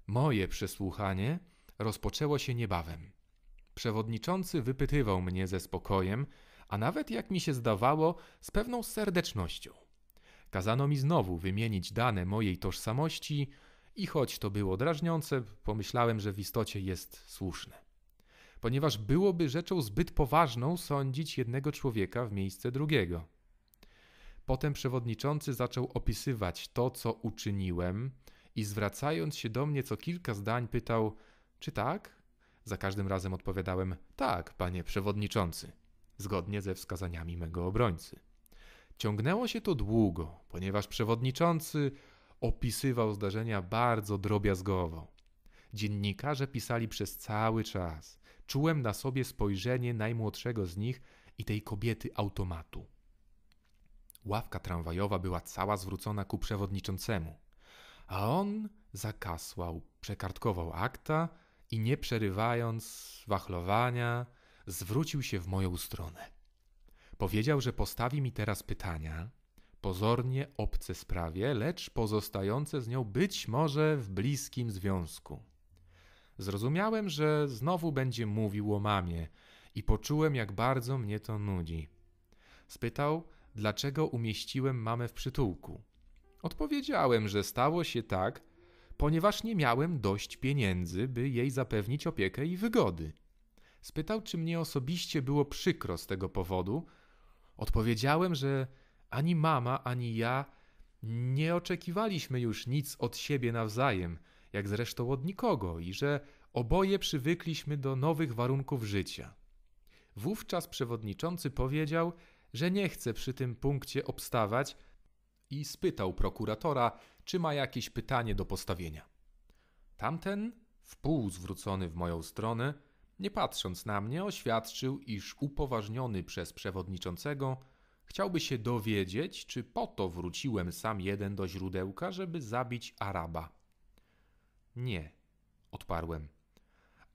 S1: Moje przesłuchanie rozpoczęło się niebawem. Przewodniczący wypytywał mnie ze spokojem, a nawet jak mi się zdawało, z pewną serdecznością. Kazano mi znowu wymienić dane mojej tożsamości i choć to było drażniące, pomyślałem, że w istocie jest słuszne. Ponieważ byłoby rzeczą zbyt poważną sądzić jednego człowieka w miejsce drugiego. Potem przewodniczący zaczął opisywać to, co uczyniłem, i zwracając się do mnie co kilka zdań, pytał: Czy tak? Za każdym razem odpowiadałem: Tak, panie przewodniczący, zgodnie ze wskazaniami mego obrońcy. Ciągnęło się to długo, ponieważ przewodniczący opisywał zdarzenia bardzo drobiazgowo. Dziennikarze pisali przez cały czas. Czułem na sobie spojrzenie najmłodszego z nich i tej kobiety automatu. Ławka tramwajowa była cała zwrócona ku przewodniczącemu, a on zakasłał, przekartkował akta i nie przerywając wachlowania, zwrócił się w moją stronę. Powiedział, że postawi mi teraz pytania, pozornie obce sprawie, lecz pozostające z nią być może w bliskim związku. Zrozumiałem, że znowu będzie mówił o mamie i poczułem, jak bardzo mnie to nudzi. Spytał, dlaczego umieściłem mamę w przytułku. Odpowiedziałem, że stało się tak, ponieważ nie miałem dość pieniędzy, by jej zapewnić opiekę i wygody. Spytał, czy mnie osobiście było przykro z tego powodu, Odpowiedziałem, że ani mama, ani ja nie oczekiwaliśmy już nic od siebie nawzajem, jak zresztą od nikogo, i że oboje przywykliśmy do nowych warunków życia. Wówczas przewodniczący powiedział, że nie chce przy tym punkcie obstawać i spytał prokuratora, czy ma jakieś pytanie do postawienia. Tamten, wpół zwrócony w moją stronę, nie patrząc na mnie, oświadczył, iż upoważniony przez przewodniczącego chciałby się dowiedzieć, czy po to wróciłem sam jeden do źródełka, żeby zabić Araba. Nie, odparłem.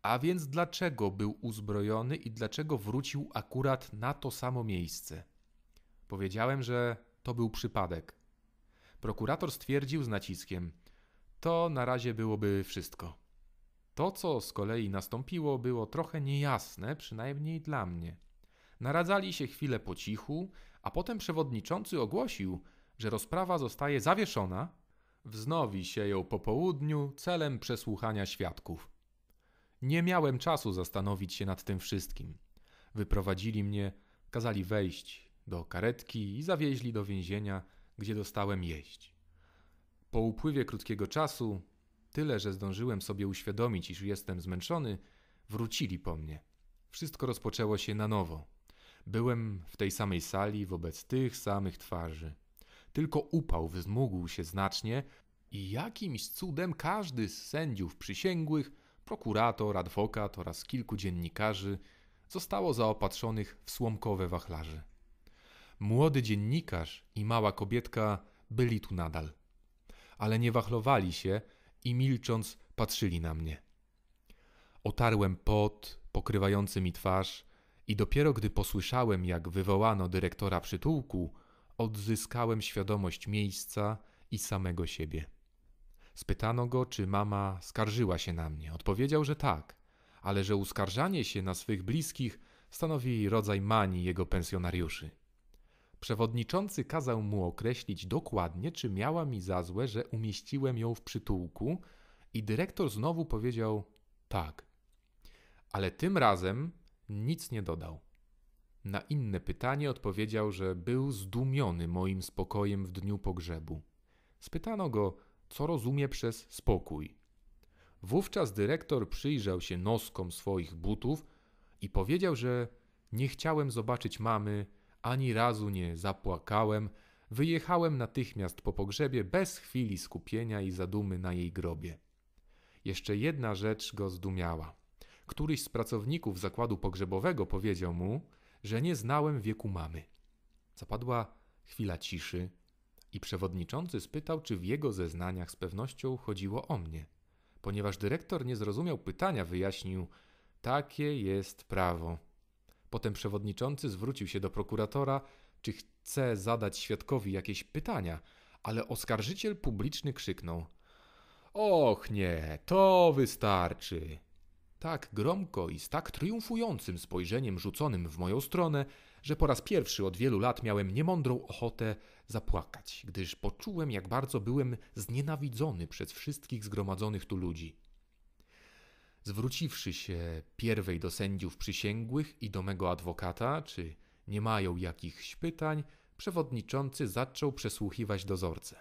S1: A więc dlaczego był uzbrojony i dlaczego wrócił akurat na to samo miejsce? Powiedziałem, że to był przypadek. Prokurator stwierdził z naciskiem: To na razie byłoby wszystko. To, co z kolei nastąpiło, było trochę niejasne, przynajmniej dla mnie. Naradzali się chwilę po cichu, a potem przewodniczący ogłosił, że rozprawa zostaje zawieszona, wznowi się ją po południu celem przesłuchania świadków. Nie miałem czasu zastanowić się nad tym wszystkim. Wyprowadzili mnie, kazali wejść do karetki i zawieźli do więzienia, gdzie dostałem jeść. Po upływie krótkiego czasu tyle że zdążyłem sobie uświadomić, iż jestem zmęczony, wrócili po mnie. Wszystko rozpoczęło się na nowo. Byłem w tej samej sali wobec tych samych twarzy. Tylko upał wzmógł się znacznie i jakimś cudem każdy z sędziów przysięgłych, prokurator, adwokat oraz kilku dziennikarzy zostało zaopatrzonych w słomkowe wachlarze. Młody dziennikarz i mała kobietka byli tu nadal, ale nie wachlowali się, i milcząc patrzyli na mnie. Otarłem pot pokrywający mi twarz i dopiero gdy posłyszałem, jak wywołano dyrektora przytułku, odzyskałem świadomość miejsca i samego siebie. Spytano go, czy mama skarżyła się na mnie. Odpowiedział, że tak, ale że uskarżanie się na swych bliskich stanowi rodzaj manii jego pensjonariuszy. Przewodniczący kazał mu określić dokładnie, czy miała mi za złe, że umieściłem ją w przytułku, i dyrektor znowu powiedział tak. Ale tym razem nic nie dodał. Na inne pytanie odpowiedział, że był zdumiony moim spokojem w dniu pogrzebu. Spytano go, co rozumie przez spokój. Wówczas dyrektor przyjrzał się noskom swoich butów i powiedział, że nie chciałem zobaczyć mamy ani razu nie zapłakałem, wyjechałem natychmiast po pogrzebie bez chwili skupienia i zadumy na jej grobie. Jeszcze jedna rzecz go zdumiała. Któryś z pracowników zakładu pogrzebowego powiedział mu, że nie znałem wieku mamy. Zapadła chwila ciszy i przewodniczący spytał, czy w jego zeznaniach z pewnością chodziło o mnie. Ponieważ dyrektor nie zrozumiał pytania, wyjaśnił: Takie jest prawo. Potem przewodniczący zwrócił się do prokuratora, czy chce zadać świadkowi jakieś pytania, ale oskarżyciel publiczny krzyknął: Och nie, to wystarczy. Tak gromko i z tak triumfującym spojrzeniem rzuconym w moją stronę, że po raz pierwszy od wielu lat miałem niemądrą ochotę zapłakać, gdyż poczułem, jak bardzo byłem znienawidzony przez wszystkich zgromadzonych tu ludzi zwróciwszy się pierwej do sędziów przysięgłych i do mego adwokata, czy nie mają jakichś pytań, przewodniczący zaczął przesłuchiwać dozorcę.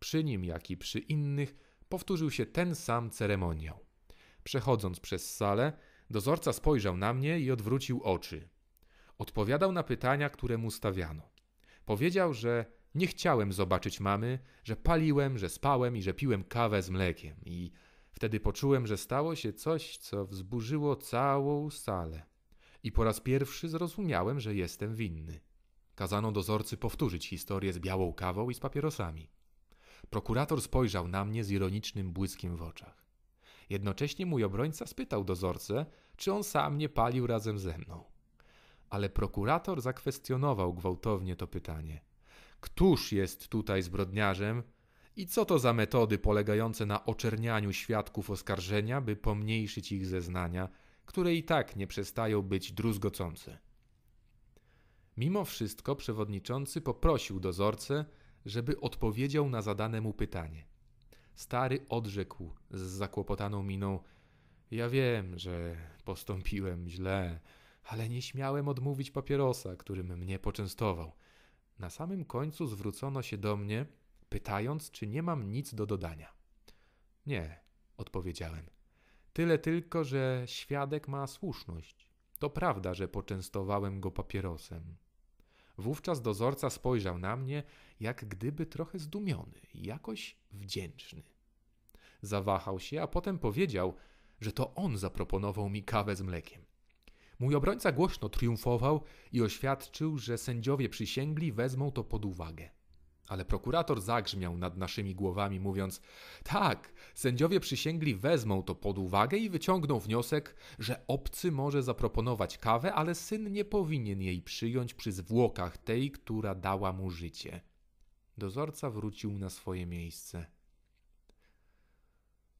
S1: Przy nim, jak i przy innych, powtórzył się ten sam ceremoniał. Przechodząc przez salę, dozorca spojrzał na mnie i odwrócił oczy. Odpowiadał na pytania, które mu stawiano. Powiedział, że nie chciałem zobaczyć mamy, że paliłem, że spałem i że piłem kawę z mlekiem i Wtedy poczułem, że stało się coś, co wzburzyło całą salę. I po raz pierwszy zrozumiałem, że jestem winny. Kazano dozorcy powtórzyć historię z białą kawą i z papierosami. Prokurator spojrzał na mnie z ironicznym błyskiem w oczach. Jednocześnie mój obrońca spytał dozorcę, czy on sam nie palił razem ze mną. Ale prokurator zakwestionował gwałtownie to pytanie. Któż jest tutaj zbrodniarzem, i co to za metody polegające na oczernianiu świadków oskarżenia, by pomniejszyć ich zeznania, które i tak nie przestają być druzgocące? Mimo wszystko przewodniczący poprosił dozorcę, żeby odpowiedział na zadane mu pytanie. Stary odrzekł z zakłopotaną miną: Ja wiem, że postąpiłem źle, ale nie śmiałem odmówić papierosa, którym mnie poczęstował. Na samym końcu zwrócono się do mnie pytając, czy nie mam nic do dodania. Nie, odpowiedziałem. Tyle tylko, że świadek ma słuszność. To prawda, że poczęstowałem go papierosem. Wówczas dozorca spojrzał na mnie, jak gdyby trochę zdumiony, jakoś wdzięczny. Zawahał się, a potem powiedział, że to on zaproponował mi kawę z mlekiem. Mój obrońca głośno triumfował i oświadczył, że sędziowie przysięgli wezmą to pod uwagę. Ale prokurator zagrzmiał nad naszymi głowami, mówiąc: Tak, sędziowie przysięgli wezmą to pod uwagę i wyciągną wniosek, że obcy może zaproponować kawę, ale syn nie powinien jej przyjąć przy zwłokach tej, która dała mu życie. Dozorca wrócił na swoje miejsce.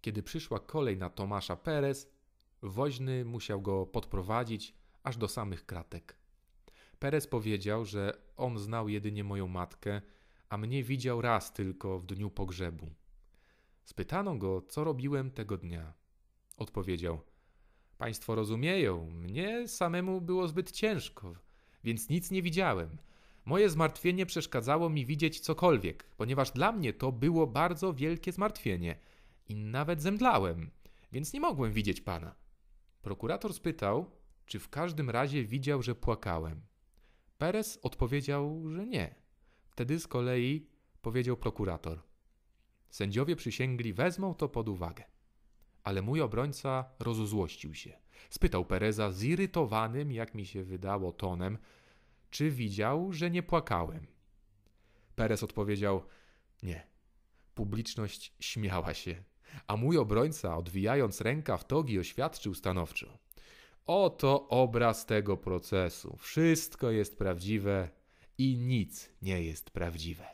S1: Kiedy przyszła kolej na Tomasza Perez, woźny musiał go podprowadzić aż do samych kratek. Perez powiedział, że on znał jedynie moją matkę a mnie widział raz tylko w dniu pogrzebu. Spytano go, co robiłem tego dnia. Odpowiedział: Państwo rozumieją, mnie samemu było zbyt ciężko, więc nic nie widziałem. Moje zmartwienie przeszkadzało mi widzieć cokolwiek, ponieważ dla mnie to było bardzo wielkie zmartwienie i nawet zemdlałem, więc nie mogłem widzieć pana. Prokurator spytał, czy w każdym razie widział, że płakałem. Perez odpowiedział, że nie. Wtedy z kolei powiedział prokurator: Sędziowie przysięgli wezmą to pod uwagę. Ale mój obrońca rozuzłościł się. Spytał Pereza zirytowanym, jak mi się wydało, tonem, czy widział, że nie płakałem. Perez odpowiedział: Nie. Publiczność śmiała się, a mój obrońca, odwijając w togi, oświadczył stanowczo: Oto obraz tego procesu. Wszystko jest prawdziwe, i nic nie jest prawdziwe.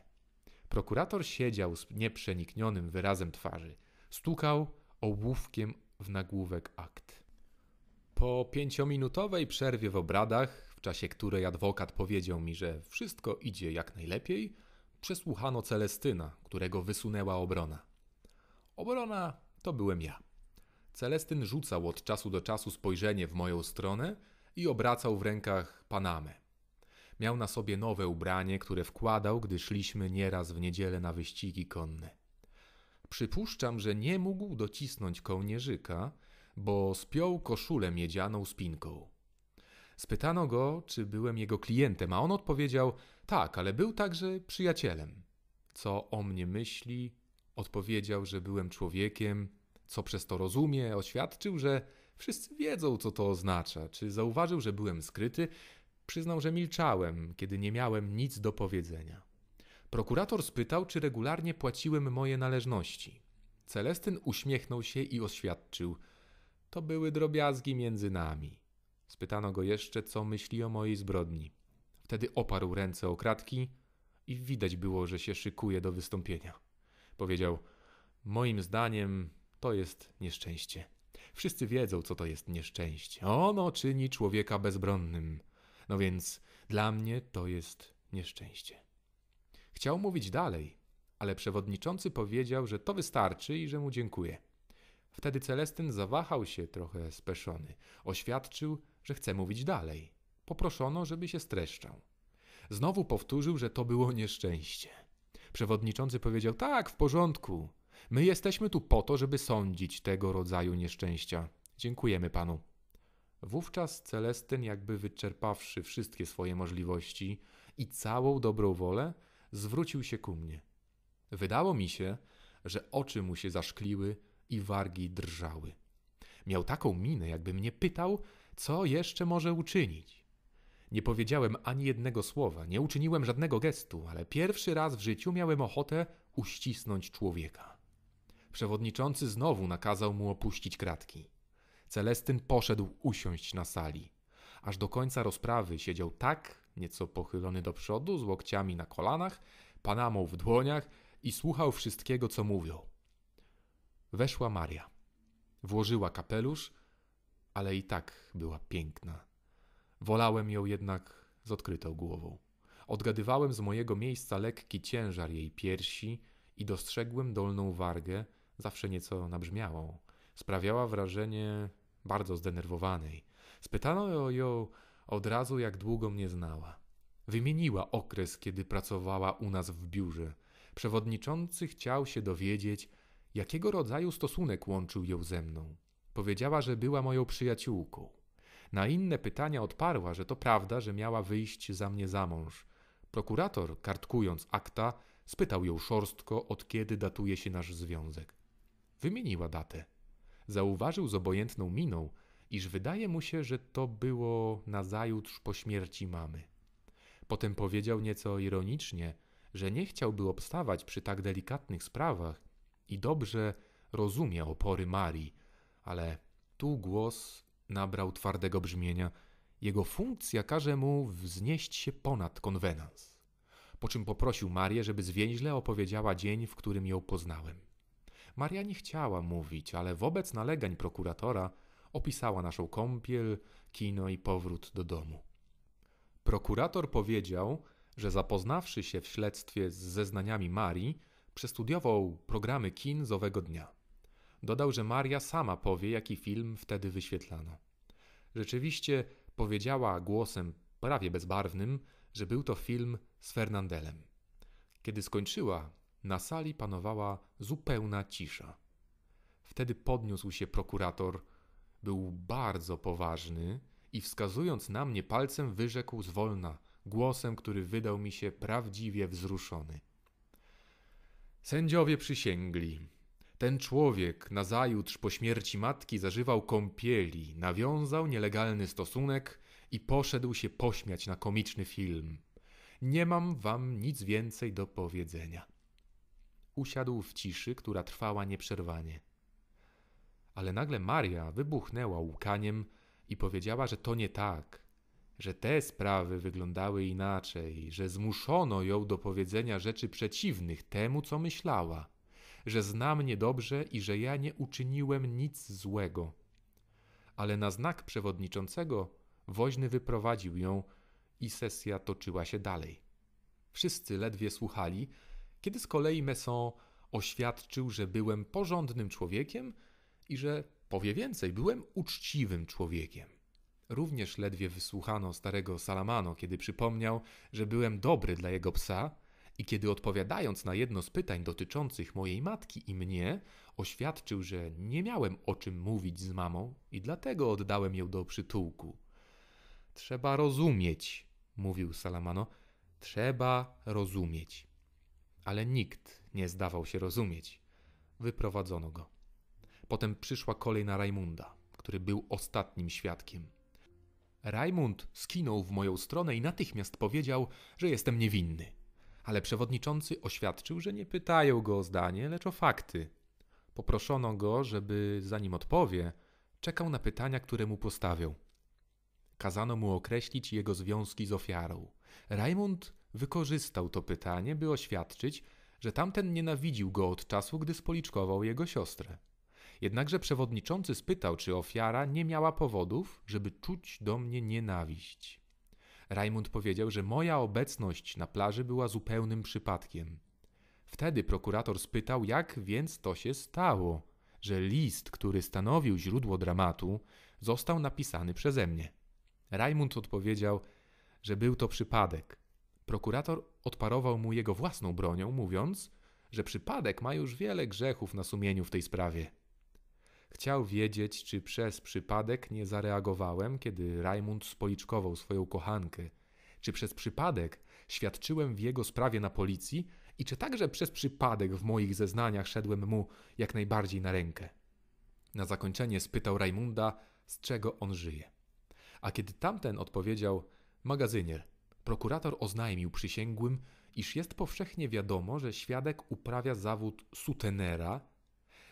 S1: Prokurator siedział z nieprzeniknionym wyrazem twarzy. Stukał ołówkiem w nagłówek akt. Po pięciominutowej przerwie w obradach, w czasie której adwokat powiedział mi, że wszystko idzie jak najlepiej, przesłuchano Celestyna, którego wysunęła obrona. Obrona to byłem ja. Celestyn rzucał od czasu do czasu spojrzenie w moją stronę i obracał w rękach Panamę. Miał na sobie nowe ubranie, które wkładał, gdy szliśmy nieraz w niedzielę na wyścigi konne. Przypuszczam, że nie mógł docisnąć kołnierzyka, bo spiął koszulę miedzianą spinką. Spytano go, czy byłem jego klientem, a on odpowiedział: Tak, ale był także przyjacielem. Co o mnie myśli? Odpowiedział, że byłem człowiekiem, co przez to rozumie, oświadczył, że wszyscy wiedzą, co to oznacza. Czy zauważył, że byłem skryty, Przyznał, że milczałem, kiedy nie miałem nic do powiedzenia. Prokurator spytał, czy regularnie płaciłem moje należności. Celestyn uśmiechnął się i oświadczył: To były drobiazgi między nami. Spytano go jeszcze, co myśli o mojej zbrodni. Wtedy oparł ręce o kratki i widać było, że się szykuje do wystąpienia. Powiedział: Moim zdaniem to jest nieszczęście. Wszyscy wiedzą, co to jest nieszczęście. Ono czyni człowieka bezbronnym. No więc dla mnie to jest nieszczęście. Chciał mówić dalej, ale przewodniczący powiedział, że to wystarczy i że mu dziękuję. Wtedy Celestyn zawahał się trochę speszony. Oświadczył, że chce mówić dalej. Poproszono, żeby się streszczał. Znowu powtórzył, że to było nieszczęście. Przewodniczący powiedział: Tak, w porządku. My jesteśmy tu po to, żeby sądzić tego rodzaju nieszczęścia. Dziękujemy panu. Wówczas Celestyn, jakby wyczerpawszy wszystkie swoje możliwości i całą dobrą wolę, zwrócił się ku mnie. Wydało mi się, że oczy mu się zaszkliły i wargi drżały. Miał taką minę, jakby mnie pytał, co jeszcze może uczynić. Nie powiedziałem ani jednego słowa, nie uczyniłem żadnego gestu, ale pierwszy raz w życiu miałem ochotę uścisnąć człowieka. Przewodniczący znowu nakazał mu opuścić kratki. Celestyn poszedł usiąść na sali. Aż do końca rozprawy siedział tak, nieco pochylony do przodu, z łokciami na kolanach, panamą w dłoniach i słuchał wszystkiego, co mówią. Weszła Maria. Włożyła kapelusz, ale i tak była piękna. Wolałem ją jednak z odkrytą głową. Odgadywałem z mojego miejsca lekki ciężar jej piersi i dostrzegłem dolną wargę, zawsze nieco nabrzmiałą. Sprawiała wrażenie bardzo zdenerwowanej. Spytano ją od razu, jak długo mnie znała. Wymieniła okres, kiedy pracowała u nas w biurze. Przewodniczący chciał się dowiedzieć, jakiego rodzaju stosunek łączył ją ze mną. Powiedziała, że była moją przyjaciółką. Na inne pytania odparła, że to prawda, że miała wyjść za mnie za mąż. Prokurator, kartkując akta, spytał ją szorstko, od kiedy datuje się nasz związek. Wymieniła datę zauważył z obojętną miną, iż wydaje mu się, że to było nazajutrz po śmierci mamy. Potem powiedział nieco ironicznie, że nie chciałby obstawać przy tak delikatnych sprawach i dobrze rozumie opory Marii, ale tu głos nabrał twardego brzmienia. Jego funkcja każe mu wznieść się ponad konwenans. Po czym poprosił Marię, żeby zwięźle opowiedziała dzień, w którym ją poznałem. Maria nie chciała mówić, ale wobec nalegań prokuratora opisała naszą kąpiel, kino i powrót do domu. Prokurator powiedział, że zapoznawszy się w śledztwie z zeznaniami Marii, przestudiował programy kin z owego dnia. Dodał, że Maria sama powie, jaki film wtedy wyświetlano. Rzeczywiście powiedziała głosem prawie bezbarwnym, że był to film z Fernandelem. Kiedy skończyła, na sali panowała zupełna cisza. Wtedy podniósł się prokurator, był bardzo poważny i wskazując na mnie palcem wyrzekł zwolna, głosem, który wydał mi się prawdziwie wzruszony. Sędziowie przysięgli. Ten człowiek nazajutrz po śmierci matki zażywał kąpieli, nawiązał nielegalny stosunek i poszedł się pośmiać na komiczny film. Nie mam wam nic więcej do powiedzenia. Usiadł w ciszy, która trwała nieprzerwanie. Ale nagle Maria wybuchnęła łkaniem i powiedziała, że to nie tak, że te sprawy wyglądały inaczej, że zmuszono ją do powiedzenia rzeczy przeciwnych temu, co myślała, że zna mnie dobrze i że ja nie uczyniłem nic złego. Ale na znak przewodniczącego woźny wyprowadził ją i sesja toczyła się dalej. Wszyscy ledwie słuchali, kiedy z kolei Messon oświadczył, że byłem porządnym człowiekiem i że, powie więcej, byłem uczciwym człowiekiem. Również ledwie wysłuchano starego Salamano, kiedy przypomniał, że byłem dobry dla jego psa i kiedy odpowiadając na jedno z pytań dotyczących mojej matki i mnie, oświadczył, że nie miałem o czym mówić z mamą i dlatego oddałem ją do przytułku. Trzeba rozumieć, mówił Salamano, trzeba rozumieć ale nikt nie zdawał się rozumieć. Wyprowadzono go. Potem przyszła kolej na Rajmunda, który był ostatnim świadkiem. Rajmund skinął w moją stronę i natychmiast powiedział, że jestem niewinny. Ale przewodniczący oświadczył, że nie pytają go o zdanie, lecz o fakty. Poproszono go, żeby zanim odpowie, czekał na pytania, które mu postawią. Kazano mu określić jego związki z ofiarą. Rajmund wykorzystał to pytanie, by oświadczyć, że tamten nienawidził go od czasu, gdy spoliczkował jego siostrę. Jednakże przewodniczący spytał, czy ofiara nie miała powodów, żeby czuć do mnie nienawiść. Rajmund powiedział, że moja obecność na plaży była zupełnym przypadkiem. Wtedy prokurator spytał, jak więc to się stało, że list, który stanowił źródło dramatu, został napisany przeze mnie. Rajmund odpowiedział, że był to przypadek, Prokurator odparował mu jego własną bronią, mówiąc, że przypadek ma już wiele grzechów na sumieniu w tej sprawie. Chciał wiedzieć, czy przez przypadek nie zareagowałem, kiedy Rajmund spoliczkował swoją kochankę, czy przez przypadek świadczyłem w jego sprawie na policji i czy także przez przypadek w moich zeznaniach szedłem mu jak najbardziej na rękę. Na zakończenie spytał Rajmunda, z czego on żyje. A kiedy tamten odpowiedział: Magazynier, Prokurator oznajmił przysięgłym, iż jest powszechnie wiadomo, że świadek uprawia zawód sutenera.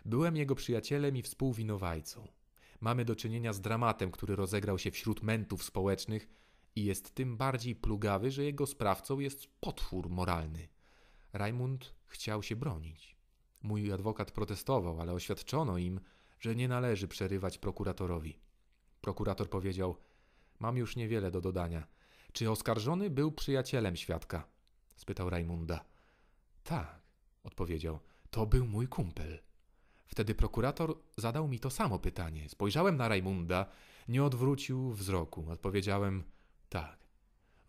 S1: Byłem jego przyjacielem i współwinowajcą. Mamy do czynienia z dramatem, który rozegrał się wśród mentów społecznych i jest tym bardziej plugawy, że jego sprawcą jest potwór moralny. Rajmund chciał się bronić. Mój adwokat protestował, ale oświadczono im, że nie należy przerywać prokuratorowi. Prokurator powiedział: Mam już niewiele do dodania. Czy oskarżony był przyjacielem świadka? spytał Rajmunda. Tak, odpowiedział. To był mój kumpel. Wtedy prokurator zadał mi to samo pytanie. Spojrzałem na Rajmunda, nie odwrócił wzroku. Odpowiedziałem tak.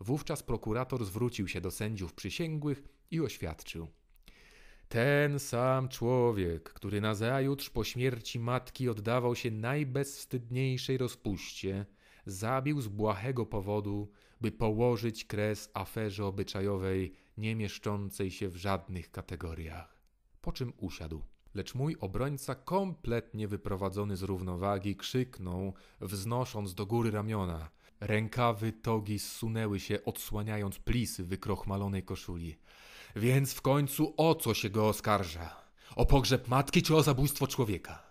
S1: Wówczas prokurator zwrócił się do sędziów przysięgłych i oświadczył. Ten sam człowiek, który nazajutrz po śmierci matki oddawał się najbezwstydniejszej rozpuście, zabił z błahego powodu by położyć kres aferze obyczajowej, nie mieszczącej się w żadnych kategoriach. Po czym usiadł. Lecz mój obrońca, kompletnie wyprowadzony z równowagi, krzyknął, wznosząc do góry ramiona. Rękawy togi zsunęły się, odsłaniając plisy wykrochmalonej koszuli. Więc w końcu o co się go oskarża? O pogrzeb matki czy o zabójstwo człowieka?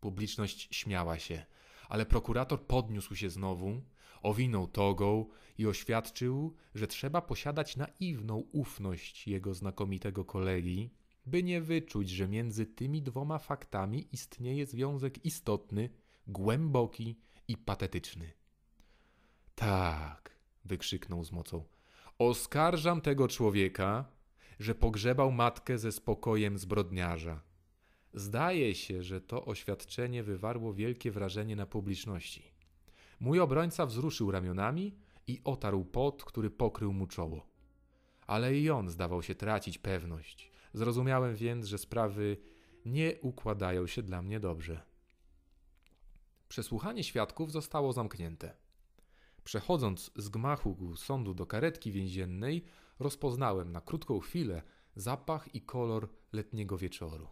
S1: Publiczność śmiała się, ale prokurator podniósł się znowu, owinął togą i oświadczył, że trzeba posiadać naiwną ufność jego znakomitego kolegi, by nie wyczuć, że między tymi dwoma faktami istnieje związek istotny, głęboki i patetyczny. Tak, wykrzyknął z mocą. Oskarżam tego człowieka, że pogrzebał matkę ze spokojem zbrodniarza. Zdaje się, że to oświadczenie wywarło wielkie wrażenie na publiczności. Mój obrońca wzruszył ramionami i otarł pot, który pokrył mu czoło. Ale i on zdawał się tracić pewność. Zrozumiałem więc, że sprawy nie układają się dla mnie dobrze. Przesłuchanie świadków zostało zamknięte. Przechodząc z gmachu sądu do karetki więziennej, rozpoznałem na krótką chwilę zapach i kolor letniego wieczoru.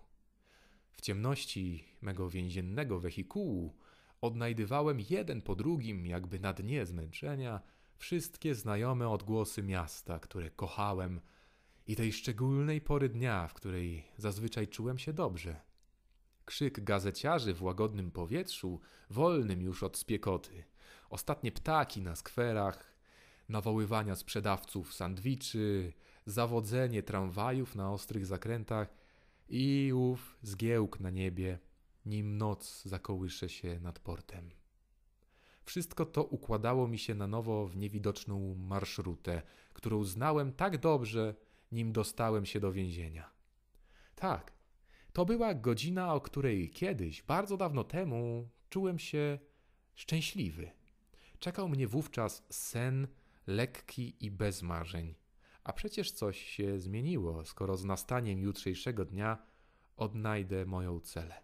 S1: W ciemności mego więziennego wehikułu odnajdywałem jeden po drugim, jakby na dnie zmęczenia, wszystkie znajome odgłosy miasta, które kochałem i tej szczególnej pory dnia, w której zazwyczaj czułem się dobrze. Krzyk gazeciarzy w łagodnym powietrzu, wolnym już od spiekoty, ostatnie ptaki na skwerach, nawoływania sprzedawców sandwiczy, zawodzenie tramwajów na ostrych zakrętach i ów zgiełk na niebie – nim noc zakołysze się nad portem. Wszystko to układało mi się na nowo w niewidoczną marszrutę, którą znałem tak dobrze, nim dostałem się do więzienia. Tak, to była godzina, o której kiedyś, bardzo dawno temu, czułem się szczęśliwy. Czekał mnie wówczas sen lekki i bez marzeń. A przecież coś się zmieniło, skoro z nastaniem jutrzejszego dnia odnajdę moją celę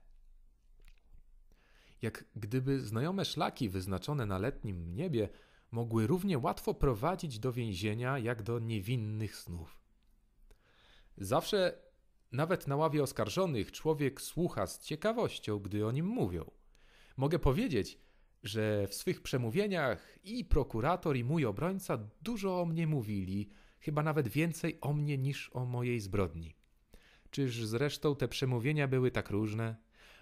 S1: jak gdyby znajome szlaki wyznaczone na letnim niebie mogły równie łatwo prowadzić do więzienia, jak do niewinnych snów. Zawsze, nawet na ławie oskarżonych, człowiek słucha z ciekawością, gdy o nim mówią. Mogę powiedzieć, że w swych przemówieniach i prokurator, i mój obrońca dużo o mnie mówili, chyba nawet więcej o mnie niż o mojej zbrodni. Czyż zresztą te przemówienia były tak różne?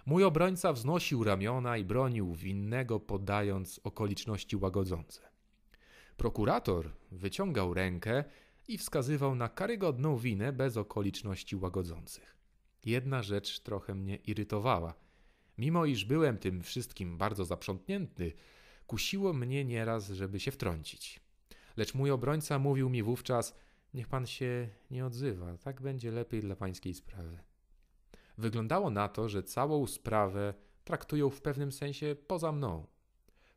S1: Mój obrońca wznosił ramiona i bronił winnego, podając okoliczności łagodzące. Prokurator wyciągał rękę i wskazywał na karygodną winę bez okoliczności łagodzących. Jedna rzecz trochę mnie irytowała. Mimo iż byłem tym wszystkim bardzo zaprzątnięty, kusiło mnie nieraz, żeby się wtrącić. Lecz mój obrońca mówił mi wówczas: Niech pan się nie odzywa, tak będzie lepiej dla pańskiej sprawy. Wyglądało na to, że całą sprawę traktują w pewnym sensie poza mną.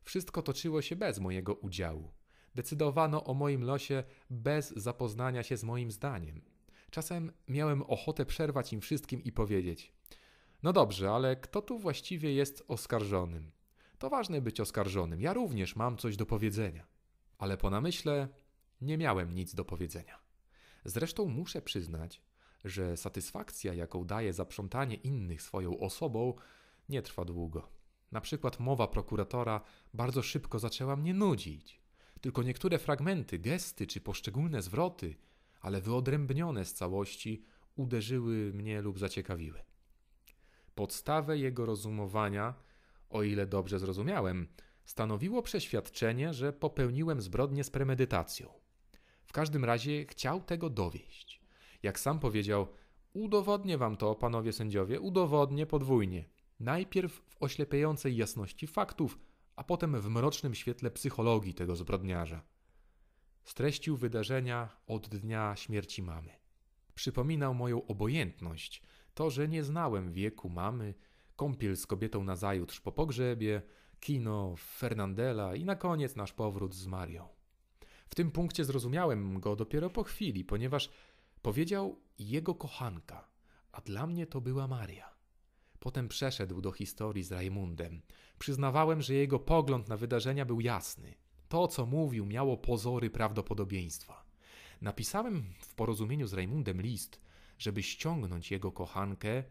S1: Wszystko toczyło się bez mojego udziału. Decydowano o moim losie bez zapoznania się z moim zdaniem. Czasem miałem ochotę przerwać im wszystkim i powiedzieć: No dobrze, ale kto tu właściwie jest oskarżonym? To ważne być oskarżonym. Ja również mam coś do powiedzenia. Ale po namyśle nie miałem nic do powiedzenia. Zresztą muszę przyznać, że satysfakcja, jaką daje zaprzątanie innych swoją osobą, nie trwa długo. Na przykład mowa prokuratora bardzo szybko zaczęła mnie nudzić. Tylko niektóre fragmenty, gesty czy poszczególne zwroty, ale wyodrębnione z całości, uderzyły mnie lub zaciekawiły. Podstawę jego rozumowania, o ile dobrze zrozumiałem, stanowiło przeświadczenie, że popełniłem zbrodnię z premedytacją. W każdym razie chciał tego dowieść. Jak sam powiedział, udowodnię wam to, panowie sędziowie, udowodnię podwójnie. Najpierw w oślepiającej jasności faktów, a potem w mrocznym świetle psychologii tego zbrodniarza. Streścił wydarzenia od dnia śmierci mamy. Przypominał moją obojętność, to, że nie znałem wieku mamy, kąpiel z kobietą na zajutrz po pogrzebie, kino, Fernandela i na koniec nasz powrót z Marią. W tym punkcie zrozumiałem go dopiero po chwili, ponieważ Powiedział jego kochanka, a dla mnie to była Maria. Potem przeszedł do historii z Raimundem. Przyznawałem, że jego pogląd na wydarzenia był jasny. To, co mówił, miało pozory prawdopodobieństwa. Napisałem w porozumieniu z Raimundem list, żeby ściągnąć jego kochankę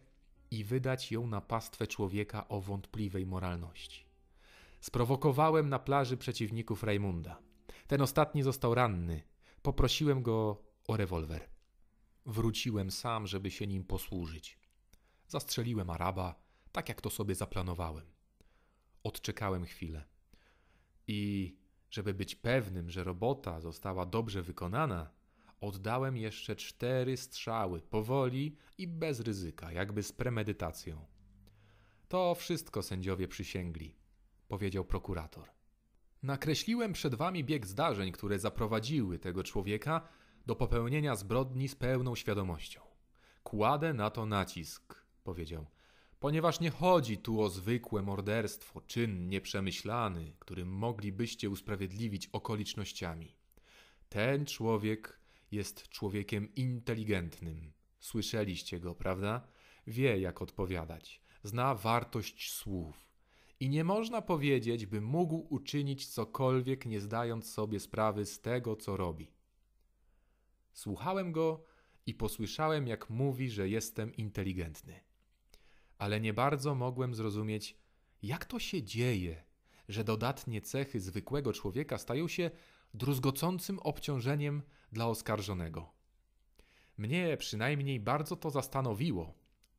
S1: i wydać ją na pastwę człowieka o wątpliwej moralności. Sprowokowałem na plaży przeciwników Raimunda. Ten ostatni został ranny. Poprosiłem go o rewolwer. Wróciłem sam, żeby się nim posłużyć. Zastrzeliłem Araba, tak jak to sobie zaplanowałem. Odczekałem chwilę. I żeby być pewnym, że robota została dobrze wykonana, oddałem jeszcze cztery strzały, powoli i bez ryzyka, jakby z premedytacją. To wszystko sędziowie przysięgli, powiedział prokurator. Nakreśliłem przed wami bieg zdarzeń, które zaprowadziły tego człowieka do popełnienia zbrodni z pełną świadomością. Kładę na to nacisk, powiedział, ponieważ nie chodzi tu o zwykłe morderstwo, czyn nieprzemyślany, którym moglibyście usprawiedliwić okolicznościami. Ten człowiek jest człowiekiem inteligentnym. Słyszeliście go, prawda? Wie, jak odpowiadać, zna wartość słów. I nie można powiedzieć, by mógł uczynić cokolwiek, nie zdając sobie sprawy z tego, co robi. Słuchałem go i posłyszałem, jak mówi, że jestem inteligentny. Ale nie bardzo mogłem zrozumieć, jak to się dzieje, że dodatnie cechy zwykłego człowieka stają się druzgocącym obciążeniem dla oskarżonego. Mnie przynajmniej bardzo to zastanowiło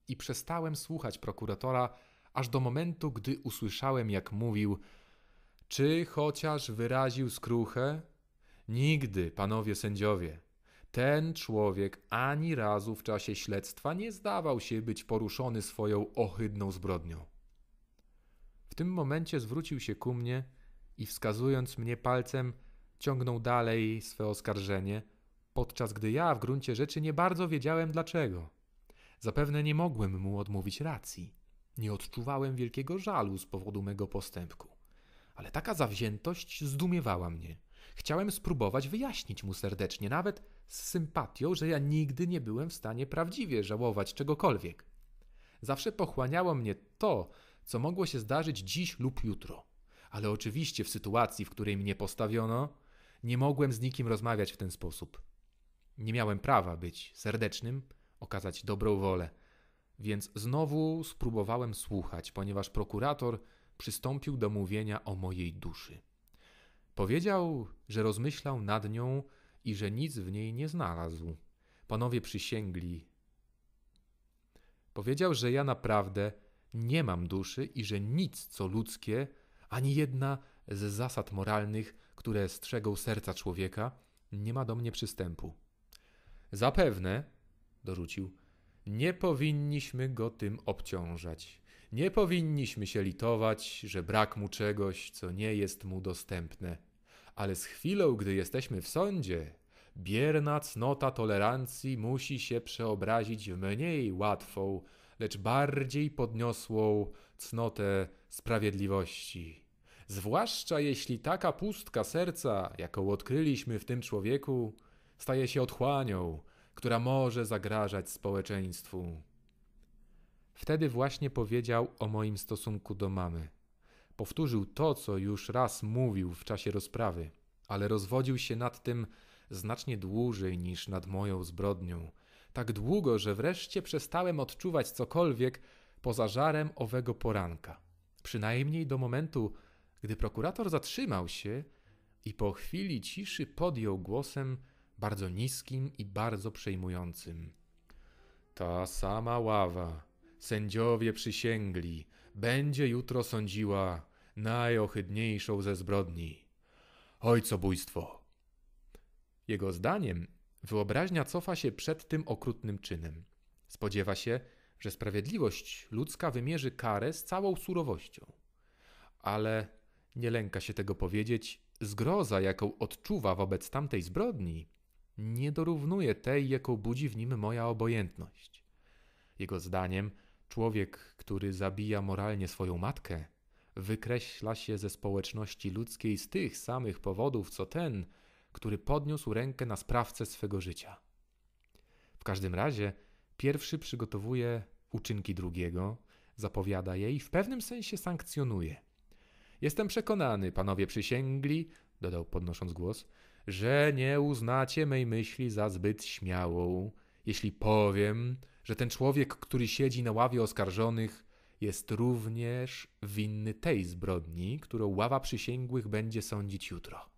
S1: i przestałem słuchać prokuratora aż do momentu, gdy usłyszałem, jak mówił: Czy chociaż wyraził skruchę? Nigdy, panowie sędziowie, ten człowiek ani razu w czasie śledztwa nie zdawał się być poruszony swoją ohydną zbrodnią. W tym momencie zwrócił się ku mnie i wskazując mnie palcem, ciągnął dalej swe oskarżenie, podczas gdy ja w gruncie rzeczy nie bardzo wiedziałem dlaczego. Zapewne nie mogłem mu odmówić racji. Nie odczuwałem wielkiego żalu z powodu mego postępku. Ale taka zawziętość zdumiewała mnie. Chciałem spróbować wyjaśnić mu serdecznie, nawet z sympatią, że ja nigdy nie byłem w stanie prawdziwie żałować czegokolwiek. Zawsze pochłaniało mnie to, co mogło się zdarzyć dziś lub jutro. Ale oczywiście w sytuacji, w której mnie postawiono, nie mogłem z nikim rozmawiać w ten sposób. Nie miałem prawa być serdecznym, okazać dobrą wolę. Więc znowu spróbowałem słuchać, ponieważ prokurator przystąpił do mówienia o mojej duszy. Powiedział, że rozmyślał nad nią i że nic w niej nie znalazł. Panowie przysięgli. Powiedział, że ja naprawdę nie mam duszy i że nic co ludzkie, ani jedna z zasad moralnych, które strzegą serca człowieka, nie ma do mnie przystępu. Zapewne, dorzucił, nie powinniśmy go tym obciążać. Nie powinniśmy się litować, że brak mu czegoś, co nie jest mu dostępne ale z chwilą, gdy jesteśmy w sądzie, bierna cnota tolerancji musi się przeobrazić w mniej łatwą, lecz bardziej podniosłą cnotę sprawiedliwości. Zwłaszcza jeśli taka pustka serca, jaką odkryliśmy w tym człowieku, staje się otchłanią, która może zagrażać społeczeństwu. Wtedy właśnie powiedział o moim stosunku do mamy. Powtórzył to, co już raz mówił w czasie rozprawy, ale rozwodził się nad tym znacznie dłużej niż nad moją zbrodnią. Tak długo, że wreszcie przestałem odczuwać cokolwiek poza żarem owego poranka. Przynajmniej do momentu, gdy prokurator zatrzymał się i po chwili ciszy podjął głosem bardzo niskim i bardzo przejmującym. Ta sama ława, sędziowie przysięgli, będzie jutro sądziła najohydniejszą ze zbrodni ojcobójstwo. Jego zdaniem wyobraźnia cofa się przed tym okrutnym czynem. Spodziewa się, że sprawiedliwość ludzka wymierzy karę z całą surowością. Ale nie lęka się tego powiedzieć, zgroza, jaką odczuwa wobec tamtej zbrodni, nie dorównuje tej, jaką budzi w nim moja obojętność. Jego zdaniem, człowiek, który zabija moralnie swoją matkę, wykreśla się ze społeczności ludzkiej z tych samych powodów, co ten, który podniósł rękę na sprawcę swego życia. W każdym razie, pierwszy przygotowuje uczynki drugiego, zapowiada je i w pewnym sensie sankcjonuje. Jestem przekonany, panowie przysięgli, dodał podnosząc głos, że nie uznacie mej myśli za zbyt śmiałą, jeśli powiem, że ten człowiek, który siedzi na ławie oskarżonych, jest również winny tej zbrodni, którą ława przysięgłych będzie sądzić jutro.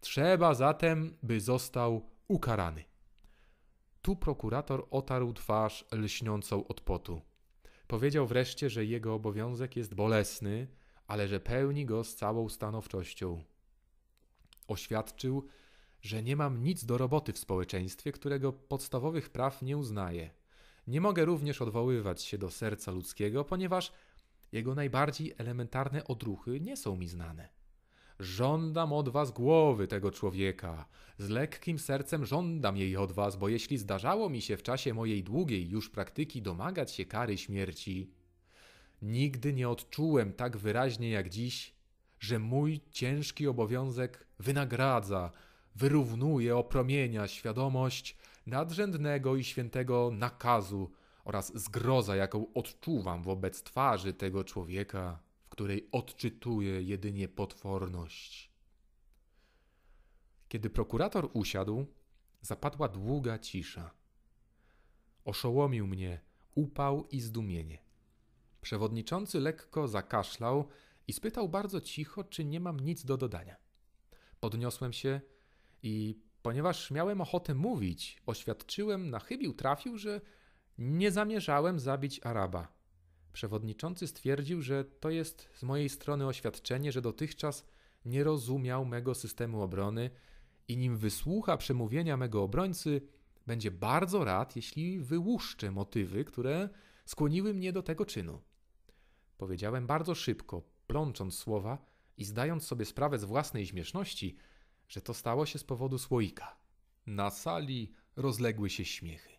S1: Trzeba zatem, by został ukarany. Tu prokurator otarł twarz lśniącą od potu. Powiedział wreszcie, że jego obowiązek jest bolesny, ale że pełni go z całą stanowczością. Oświadczył, że nie mam nic do roboty w społeczeństwie, którego podstawowych praw nie uznaje. Nie mogę również odwoływać się do serca ludzkiego, ponieważ jego najbardziej elementarne odruchy nie są mi znane. Żądam od was głowy tego człowieka. Z lekkim sercem żądam jej od was, bo jeśli zdarzało mi się w czasie mojej długiej już praktyki domagać się kary śmierci, nigdy nie odczułem tak wyraźnie jak dziś, że mój ciężki obowiązek wynagradza, wyrównuje, opromienia świadomość, nadrzędnego i świętego nakazu oraz zgroza, jaką odczuwam wobec twarzy tego człowieka, w której odczytuję jedynie potworność. Kiedy prokurator usiadł, zapadła długa cisza. Oszołomił mnie upał i zdumienie. Przewodniczący lekko zakaszlał i spytał bardzo cicho, czy nie mam nic do dodania. Podniosłem się i Ponieważ miałem ochotę mówić, oświadczyłem na chybił trafił, że nie zamierzałem zabić Araba. Przewodniczący stwierdził, że to jest z mojej strony oświadczenie, że dotychczas nie rozumiał mego systemu obrony i nim wysłucha przemówienia mego obrońcy, będzie bardzo rad, jeśli wyłuszczę motywy, które skłoniły mnie do tego czynu. Powiedziałem bardzo szybko, plącząc słowa i zdając sobie sprawę z własnej śmieszności – że to stało się z powodu słoika. Na sali rozległy się śmiechy.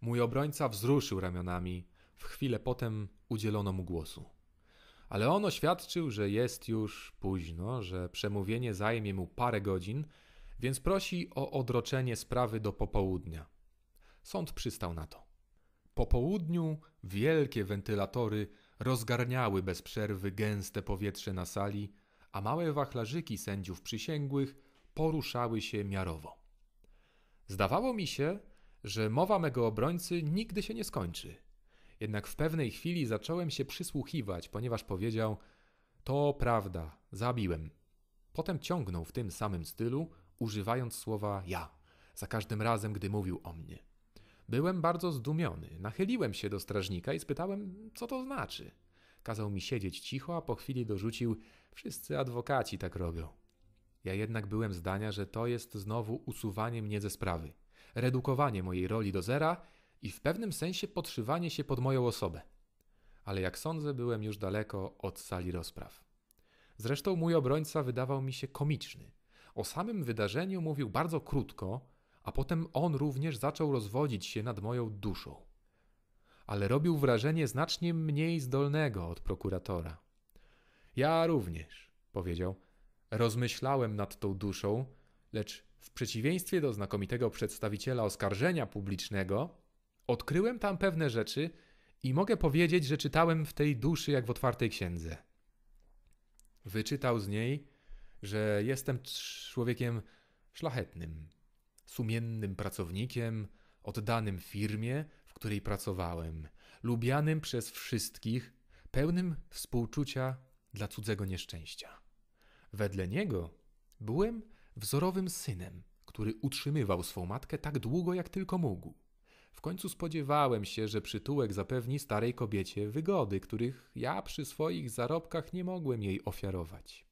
S1: Mój obrońca wzruszył ramionami, w chwilę potem udzielono mu głosu. Ale on oświadczył, że jest już późno, że przemówienie zajmie mu parę godzin, więc prosi o odroczenie sprawy do popołudnia. Sąd przystał na to. Po południu wielkie wentylatory rozgarniały bez przerwy gęste powietrze na sali, a małe wachlarzyki sędziów przysięgłych poruszały się miarowo. Zdawało mi się, że mowa mego obrońcy nigdy się nie skończy. Jednak w pewnej chwili zacząłem się przysłuchiwać, ponieważ powiedział: To prawda, zabiłem. Potem ciągnął w tym samym stylu, używając słowa ja, za każdym razem, gdy mówił o mnie. Byłem bardzo zdumiony. Nachyliłem się do strażnika i spytałem, co to znaczy. Kazał mi siedzieć cicho, a po chwili dorzucił: Wszyscy adwokaci tak robią. Ja jednak byłem zdania, że to jest znowu usuwanie mnie ze sprawy, redukowanie mojej roli do zera i w pewnym sensie podszywanie się pod moją osobę. Ale jak sądzę, byłem już daleko od sali rozpraw. Zresztą mój obrońca wydawał mi się komiczny. O samym wydarzeniu mówił bardzo krótko, a potem on również zaczął rozwodzić się nad moją duszą. Ale robił wrażenie znacznie mniej zdolnego od prokuratora. Ja również, powiedział, Rozmyślałem nad tą duszą, lecz w przeciwieństwie do znakomitego przedstawiciela oskarżenia publicznego, odkryłem tam pewne rzeczy i mogę powiedzieć, że czytałem w tej duszy jak w otwartej księdze. Wyczytał z niej, że jestem człowiekiem szlachetnym, sumiennym pracownikiem, oddanym firmie, w której pracowałem, lubianym przez wszystkich, pełnym współczucia dla cudzego nieszczęścia. Wedle niego byłem wzorowym synem, który utrzymywał swą matkę tak długo, jak tylko mógł. W końcu spodziewałem się, że przytułek zapewni starej kobiecie wygody, których ja przy swoich zarobkach nie mogłem jej ofiarować.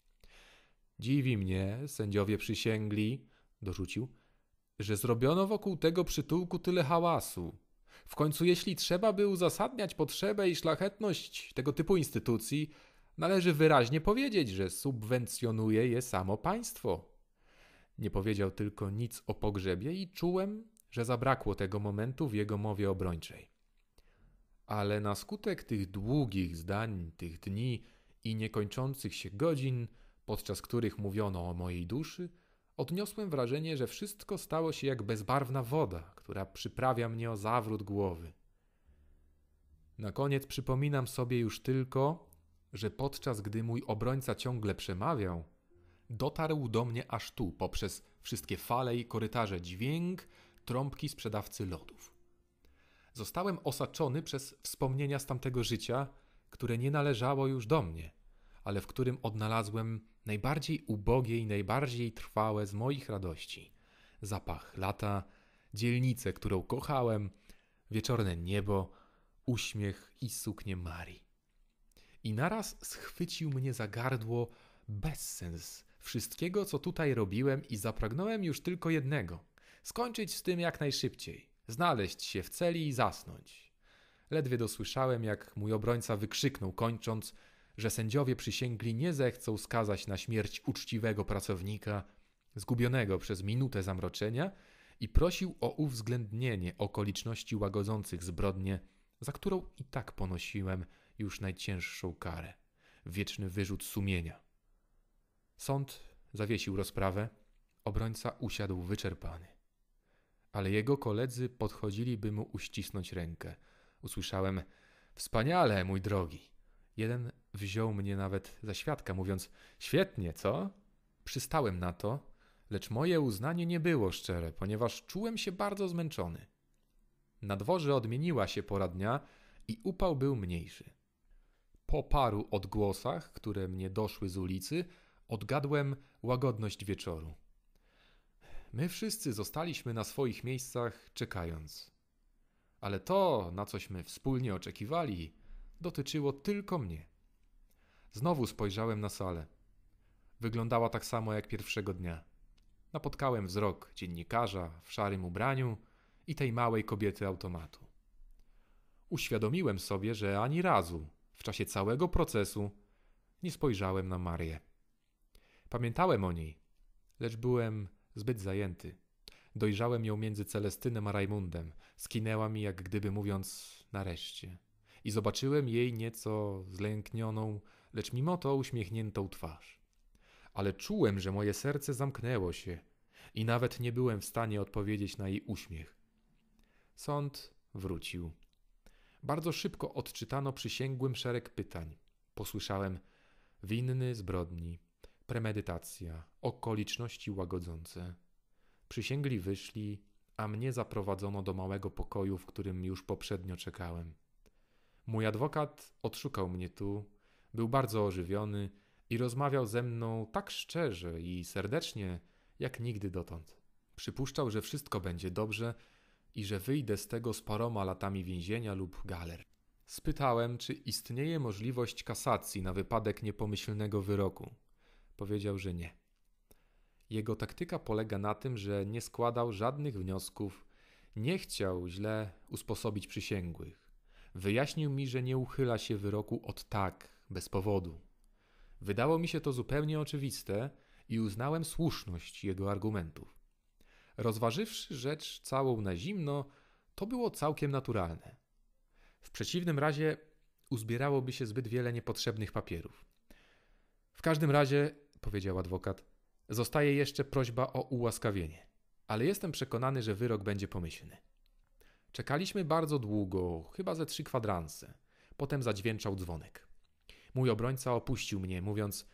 S1: Dziwi mnie, sędziowie przysięgli, dorzucił, że zrobiono wokół tego przytułku tyle hałasu. W końcu, jeśli trzeba by uzasadniać potrzebę i szlachetność tego typu instytucji, Należy wyraźnie powiedzieć, że subwencjonuje je samo państwo. Nie powiedział tylko nic o pogrzebie i czułem, że zabrakło tego momentu w jego mowie obrończej. Ale na skutek tych długich zdań, tych dni i niekończących się godzin, podczas których mówiono o mojej duszy, odniosłem wrażenie, że wszystko stało się jak bezbarwna woda, która przyprawia mnie o zawrót głowy. Na koniec przypominam sobie już tylko, że podczas gdy mój obrońca ciągle przemawiał, dotarł do mnie aż tu poprzez wszystkie fale i korytarze dźwięk trąbki sprzedawcy lodów. Zostałem osaczony przez wspomnienia z tamtego życia, które nie należało już do mnie, ale w którym odnalazłem najbardziej ubogie i najbardziej trwałe z moich radości. Zapach lata, dzielnicę, którą kochałem, wieczorne niebo, uśmiech i suknię Marii i naraz schwycił mnie za gardło bezsens wszystkiego, co tutaj robiłem i zapragnąłem już tylko jednego – skończyć z tym jak najszybciej, znaleźć się w celi i zasnąć. Ledwie dosłyszałem, jak mój obrońca wykrzyknął, kończąc, że sędziowie przysięgli nie zechcą skazać na śmierć uczciwego pracownika, zgubionego przez minutę zamroczenia i prosił o uwzględnienie okoliczności łagodzących zbrodnię, za którą i tak ponosiłem już najcięższą karę wieczny wyrzut sumienia. Sąd zawiesił rozprawę, obrońca usiadł wyczerpany. Ale jego koledzy podchodziliby mu uścisnąć rękę. Usłyszałem: Wspaniale, mój drogi! Jeden wziął mnie nawet za świadka, mówiąc: Świetnie, co? Przystałem na to, lecz moje uznanie nie było szczere, ponieważ czułem się bardzo zmęczony. Na dworze odmieniła się pora dnia i upał był mniejszy. Po paru odgłosach, które mnie doszły z ulicy, odgadłem łagodność wieczoru. My wszyscy zostaliśmy na swoich miejscach, czekając. Ale to, na cośmy wspólnie oczekiwali, dotyczyło tylko mnie. Znowu spojrzałem na salę. Wyglądała tak samo jak pierwszego dnia. Napotkałem wzrok dziennikarza w szarym ubraniu i tej małej kobiety automatu. Uświadomiłem sobie, że ani razu w czasie całego procesu nie spojrzałem na Marię. Pamiętałem o niej, lecz byłem zbyt zajęty. Dojrzałem ją między Celestynem a Rajmundem. Skinęła mi, jak gdyby mówiąc, nareszcie. I zobaczyłem jej nieco zlęknioną, lecz mimo to uśmiechniętą twarz. Ale czułem, że moje serce zamknęło się i nawet nie byłem w stanie odpowiedzieć na jej uśmiech. Sąd wrócił. Bardzo szybko odczytano przysięgłym szereg pytań. Posłyszałem winny zbrodni, premedytacja, okoliczności łagodzące. Przysięgli wyszli, a mnie zaprowadzono do małego pokoju, w którym już poprzednio czekałem. Mój adwokat odszukał mnie tu, był bardzo ożywiony i rozmawiał ze mną tak szczerze i serdecznie, jak nigdy dotąd. Przypuszczał, że wszystko będzie dobrze i że wyjdę z tego z paroma latami więzienia lub galer. Spytałem, czy istnieje możliwość kasacji na wypadek niepomyślnego wyroku. Powiedział, że nie. Jego taktyka polega na tym, że nie składał żadnych wniosków, nie chciał źle usposobić przysięgłych. Wyjaśnił mi, że nie uchyla się wyroku od tak, bez powodu. Wydało mi się to zupełnie oczywiste i uznałem słuszność jego argumentów. Rozważywszy rzecz całą na zimno, to było całkiem naturalne. W przeciwnym razie uzbierałoby się zbyt wiele niepotrzebnych papierów. W każdym razie, powiedział adwokat, zostaje jeszcze prośba o ułaskawienie, ale jestem przekonany, że wyrok będzie pomyślny. Czekaliśmy bardzo długo, chyba ze trzy kwadranse. Potem zadźwięczał dzwonek. Mój obrońca opuścił mnie, mówiąc: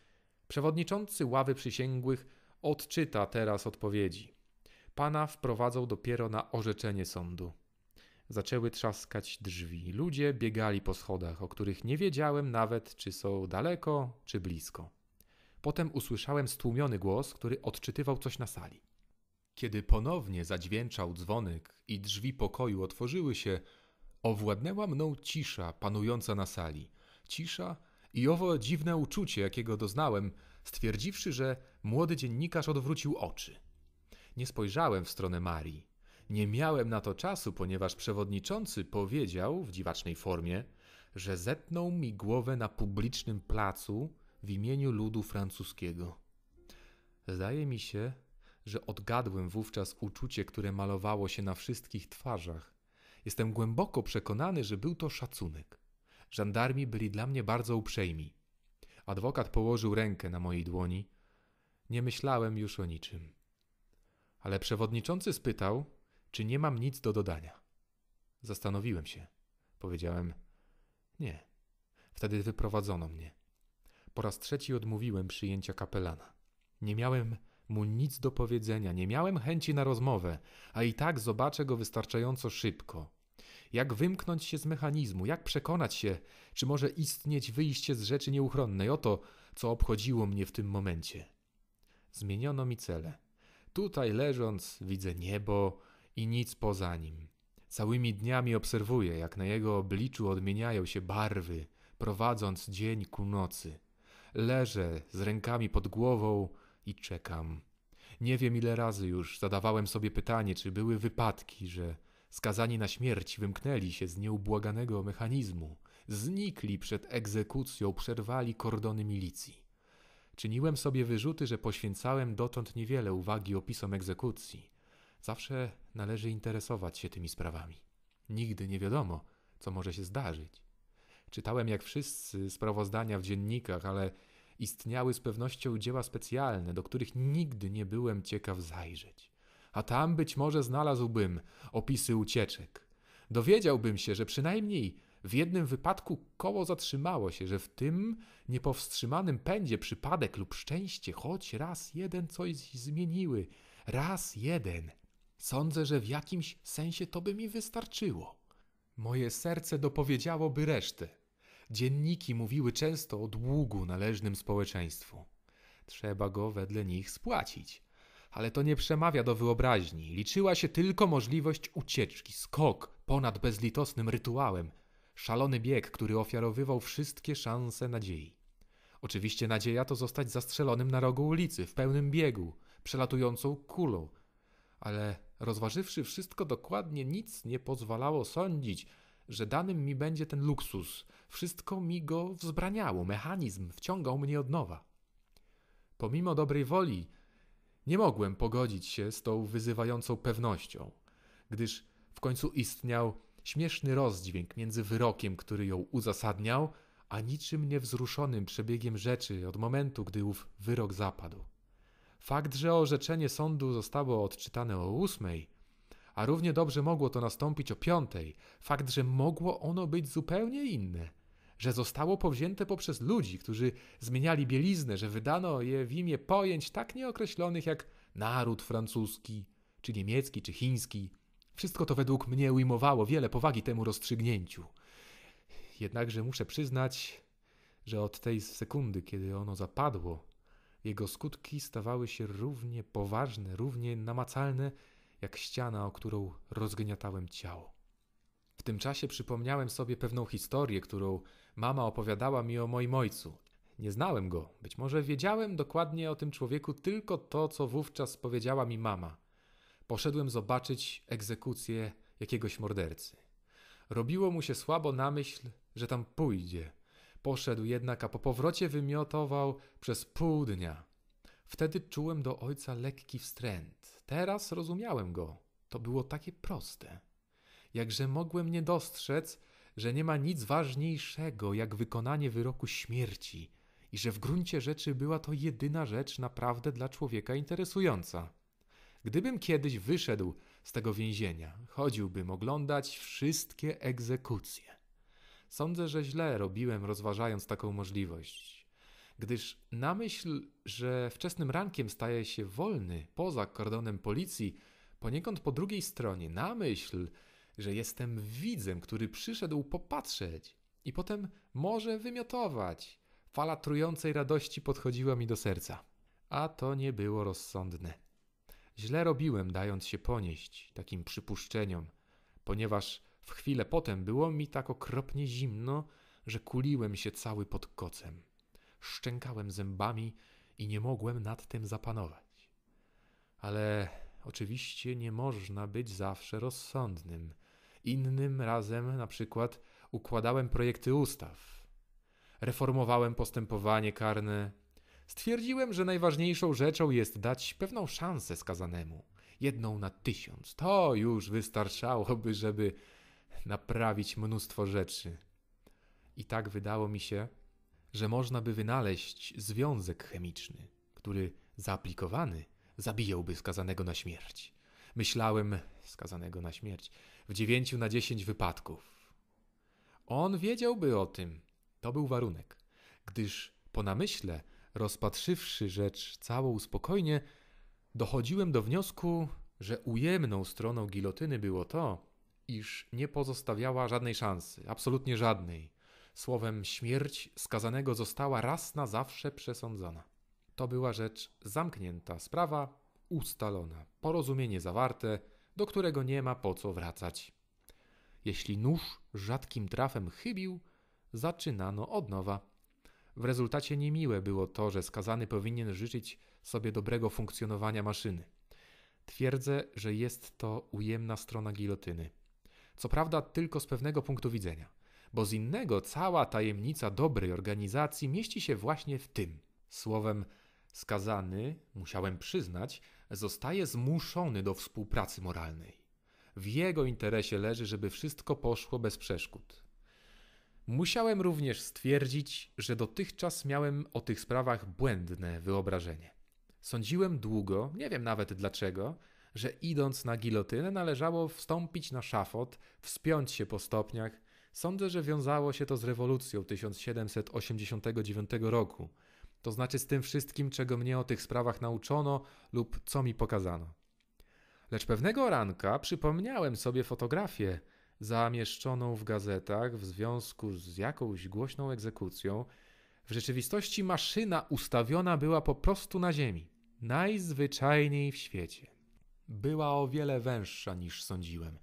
S1: Przewodniczący ławy przysięgłych odczyta teraz odpowiedzi. Pana wprowadzą dopiero na orzeczenie sądu. Zaczęły trzaskać drzwi. Ludzie biegali po schodach, o których nie wiedziałem nawet, czy są daleko, czy blisko. Potem usłyszałem stłumiony głos, który odczytywał coś na sali. Kiedy ponownie zadźwięczał dzwonek i drzwi pokoju otworzyły się, owładnęła mną cisza panująca na sali. Cisza i owo dziwne uczucie, jakiego doznałem, stwierdziwszy, że młody dziennikarz odwrócił oczy. Nie spojrzałem w stronę Marii. Nie miałem na to czasu, ponieważ przewodniczący powiedział w dziwacznej formie, że zetnął mi głowę na publicznym placu w imieniu ludu francuskiego. Zdaje mi się, że odgadłem wówczas uczucie, które malowało się na wszystkich twarzach. Jestem głęboko przekonany, że był to szacunek. Żandarmi byli dla mnie bardzo uprzejmi. Adwokat położył rękę na mojej dłoni. Nie myślałem już o niczym ale przewodniczący spytał, czy nie mam nic do dodania. Zastanowiłem się. Powiedziałem: Nie. Wtedy wyprowadzono mnie. Po raz trzeci odmówiłem przyjęcia kapelana. Nie miałem mu nic do powiedzenia, nie miałem chęci na rozmowę, a i tak zobaczę go wystarczająco szybko. Jak wymknąć się z mechanizmu, jak przekonać się, czy może istnieć wyjście z rzeczy nieuchronnej, oto co obchodziło mnie w tym momencie. Zmieniono mi cele. Tutaj leżąc widzę niebo i nic poza nim. Całymi dniami obserwuję, jak na jego obliczu odmieniają się barwy, prowadząc dzień ku nocy. Leżę z rękami pod głową i czekam. Nie wiem ile razy już zadawałem sobie pytanie, czy były wypadki, że skazani na śmierć wymknęli się z nieubłaganego mechanizmu, znikli przed egzekucją, przerwali kordony milicji. Czyniłem sobie wyrzuty, że poświęcałem dotąd niewiele uwagi opisom egzekucji. Zawsze należy interesować się tymi sprawami. Nigdy nie wiadomo, co może się zdarzyć. Czytałem jak wszyscy sprawozdania w dziennikach, ale istniały z pewnością dzieła specjalne, do których nigdy nie byłem ciekaw zajrzeć. A tam być może znalazłbym opisy ucieczek. Dowiedziałbym się, że przynajmniej w jednym wypadku koło zatrzymało się, że w tym niepowstrzymanym pędzie przypadek lub szczęście choć raz jeden coś zmieniły. Raz jeden. Sądzę, że w jakimś sensie to by mi wystarczyło. Moje serce dopowiedziałoby resztę. Dzienniki mówiły często o długu należnym społeczeństwu. Trzeba go wedle nich spłacić. Ale to nie przemawia do wyobraźni. Liczyła się tylko możliwość ucieczki, skok ponad bezlitosnym rytuałem, Szalony bieg, który ofiarowywał wszystkie szanse nadziei. Oczywiście nadzieja to zostać zastrzelonym na rogu ulicy, w pełnym biegu, przelatującą kulą. Ale rozważywszy wszystko dokładnie, nic nie pozwalało sądzić, że danym mi będzie ten luksus. Wszystko mi go wzbraniało, mechanizm wciągał mnie od nowa. Pomimo dobrej woli, nie mogłem pogodzić się z tą wyzywającą pewnością, gdyż w końcu istniał śmieszny rozdźwięk między wyrokiem, który ją uzasadniał, a niczym niewzruszonym przebiegiem rzeczy od momentu, gdy ów wyrok zapadł. Fakt, że orzeczenie sądu zostało odczytane o ósmej, a równie dobrze mogło to nastąpić o piątej, fakt, że mogło ono być zupełnie inne, że zostało powzięte poprzez ludzi, którzy zmieniali bieliznę, że wydano je w imię pojęć tak nieokreślonych jak naród francuski, czy niemiecki, czy chiński, wszystko to według mnie ujmowało wiele powagi temu rozstrzygnięciu. Jednakże muszę przyznać, że od tej sekundy, kiedy ono zapadło, jego skutki stawały się równie poważne, równie namacalne, jak ściana, o którą rozgniatałem ciało. W tym czasie przypomniałem sobie pewną historię, którą mama opowiadała mi o moim ojcu. Nie znałem go, być może wiedziałem dokładnie o tym człowieku tylko to, co wówczas powiedziała mi mama. Poszedłem zobaczyć egzekucję jakiegoś mordercy. Robiło mu się słabo na myśl, że tam pójdzie. Poszedł jednak, a po powrocie wymiotował przez pół dnia. Wtedy czułem do ojca lekki wstręt. Teraz rozumiałem go. To było takie proste. Jakże mogłem nie dostrzec, że nie ma nic ważniejszego jak wykonanie wyroku śmierci i że w gruncie rzeczy była to jedyna rzecz naprawdę dla człowieka interesująca. Gdybym kiedyś wyszedł z tego więzienia, chodziłbym oglądać wszystkie egzekucje. Sądzę, że źle robiłem, rozważając taką możliwość, gdyż na myśl, że wczesnym rankiem staje się wolny poza kordonem policji, poniekąd po drugiej stronie, na myśl, że jestem widzem, który przyszedł popatrzeć i potem może wymiotować, fala trującej radości podchodziła mi do serca. A to nie było rozsądne. Źle robiłem, dając się ponieść takim przypuszczeniom, ponieważ w chwilę potem było mi tak okropnie zimno, że kuliłem się cały pod kocem. Szczękałem zębami i nie mogłem nad tym zapanować. Ale oczywiście nie można być zawsze rozsądnym. Innym razem, na przykład, układałem projekty ustaw, reformowałem postępowanie karne, Stwierdziłem, że najważniejszą rzeczą jest dać pewną szansę skazanemu. Jedną na tysiąc. To już wystarczałoby, żeby naprawić mnóstwo rzeczy. I tak wydało mi się, że można by wynaleźć związek chemiczny, który zaaplikowany zabijałby skazanego na śmierć. Myślałem, skazanego na śmierć, w dziewięciu na dziesięć wypadków. On wiedziałby o tym. To był warunek, gdyż po namyśle rozpatrzywszy rzecz całą spokojnie, dochodziłem do wniosku, że ujemną stroną gilotyny było to, iż nie pozostawiała żadnej szansy, absolutnie żadnej. Słowem, śmierć skazanego została raz na zawsze przesądzona. To była rzecz zamknięta, sprawa ustalona, porozumienie zawarte, do którego nie ma po co wracać. Jeśli nóż rzadkim trafem chybił, zaczynano od nowa. W rezultacie niemiłe było to, że skazany powinien życzyć sobie dobrego funkcjonowania maszyny. Twierdzę, że jest to ujemna strona gilotyny. Co prawda tylko z pewnego punktu widzenia, bo z innego cała tajemnica dobrej organizacji mieści się właśnie w tym. Słowem, skazany, musiałem przyznać, zostaje zmuszony do współpracy moralnej. W jego interesie leży, żeby wszystko poszło bez przeszkód, Musiałem również stwierdzić, że dotychczas miałem o tych sprawach błędne wyobrażenie. Sądziłem długo, nie wiem nawet dlaczego, że idąc na gilotynę należało wstąpić na szafot, wspiąć się po stopniach. Sądzę, że wiązało się to z rewolucją 1789 roku, to znaczy z tym wszystkim, czego mnie o tych sprawach nauczono lub co mi pokazano. Lecz pewnego ranka przypomniałem sobie fotografię, zamieszczoną w gazetach w związku z jakąś głośną egzekucją, w rzeczywistości maszyna ustawiona była po prostu na ziemi, najzwyczajniej w świecie. Była o wiele węższa niż sądziłem.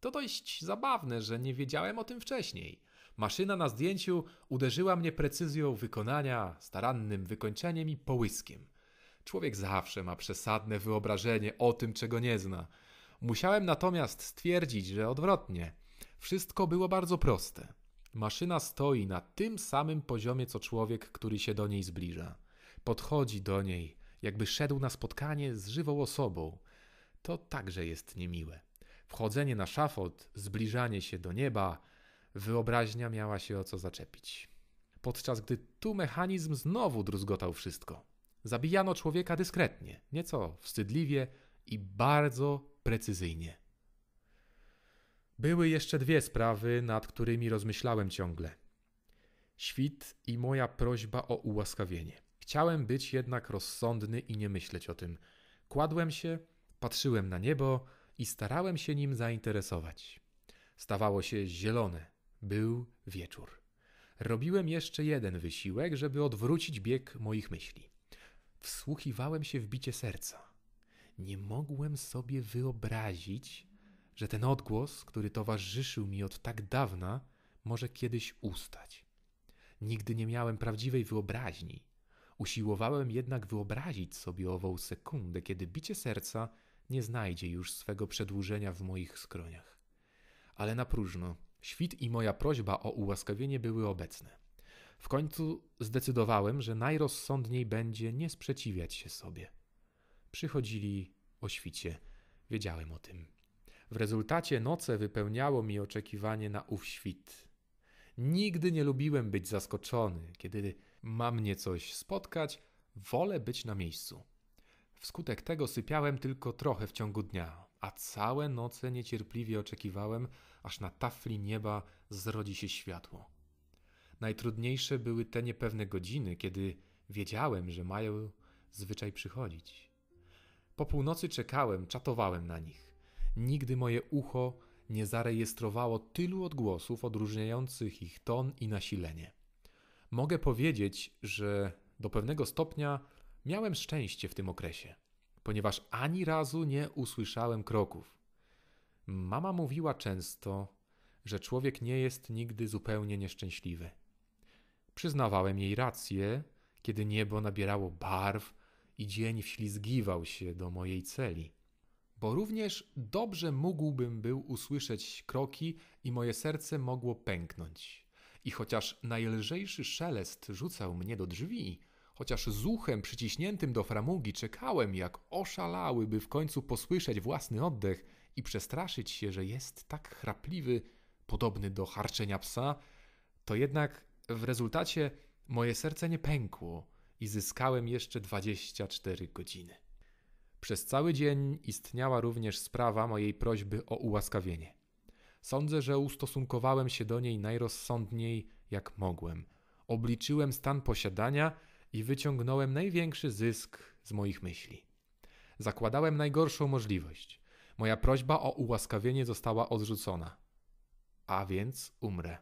S1: To dość zabawne, że nie wiedziałem o tym wcześniej. Maszyna na zdjęciu uderzyła mnie precyzją wykonania, starannym wykończeniem i połyskiem. Człowiek zawsze ma przesadne wyobrażenie o tym, czego nie zna. Musiałem natomiast stwierdzić, że odwrotnie. Wszystko było bardzo proste. Maszyna stoi na tym samym poziomie co człowiek, który się do niej zbliża. Podchodzi do niej, jakby szedł na spotkanie z żywą osobą. To także jest niemiłe. Wchodzenie na szafot, zbliżanie się do nieba, wyobraźnia miała się o co zaczepić. Podczas gdy tu mechanizm znowu druzgotał wszystko. Zabijano człowieka dyskretnie, nieco wstydliwie i bardzo precyzyjnie. Były jeszcze dwie sprawy, nad którymi rozmyślałem ciągle. Świt i moja prośba o ułaskawienie. Chciałem być jednak rozsądny i nie myśleć o tym. Kładłem się, patrzyłem na niebo i starałem się nim zainteresować. Stawało się zielone. Był wieczór. Robiłem jeszcze jeden wysiłek, żeby odwrócić bieg moich myśli. Wsłuchiwałem się w bicie serca nie mogłem sobie wyobrazić, że ten odgłos, który towarzyszył mi od tak dawna, może kiedyś ustać. Nigdy nie miałem prawdziwej wyobraźni. Usiłowałem jednak wyobrazić sobie ową sekundę, kiedy bicie serca nie znajdzie już swego przedłużenia w moich skroniach. Ale na próżno. Świt i moja prośba o ułaskawienie były obecne. W końcu zdecydowałem, że najrozsądniej będzie nie sprzeciwiać się sobie. Przychodzili o świcie. Wiedziałem o tym. W rezultacie noce wypełniało mi oczekiwanie na ów świt. Nigdy nie lubiłem być zaskoczony. Kiedy ma mnie coś spotkać, wolę być na miejscu. Wskutek tego sypiałem tylko trochę w ciągu dnia, a całe noce niecierpliwie oczekiwałem, aż na tafli nieba zrodzi się światło. Najtrudniejsze były te niepewne godziny, kiedy wiedziałem, że mają zwyczaj przychodzić. Po północy czekałem, czatowałem na nich. Nigdy moje ucho nie zarejestrowało tylu odgłosów odróżniających ich ton i nasilenie. Mogę powiedzieć, że do pewnego stopnia miałem szczęście w tym okresie, ponieważ ani razu nie usłyszałem kroków. Mama mówiła często, że człowiek nie jest nigdy zupełnie nieszczęśliwy. Przyznawałem jej rację, kiedy niebo nabierało barw i dzień wślizgiwał się do mojej celi. Bo również dobrze mógłbym był usłyszeć kroki i moje serce mogło pęknąć. I chociaż najlżejszy szelest rzucał mnie do drzwi, chociaż z uchem przyciśniętym do framugi czekałem jak oszalały, by w końcu posłyszeć własny oddech i przestraszyć się, że jest tak chrapliwy, podobny do harczenia psa, to jednak w rezultacie moje serce nie pękło, i zyskałem jeszcze 24 godziny. Przez cały dzień istniała również sprawa mojej prośby o ułaskawienie. Sądzę, że ustosunkowałem się do niej najrozsądniej, jak mogłem. Obliczyłem stan posiadania i wyciągnąłem największy zysk z moich myśli. Zakładałem najgorszą możliwość. Moja prośba o ułaskawienie została odrzucona. A więc umrę.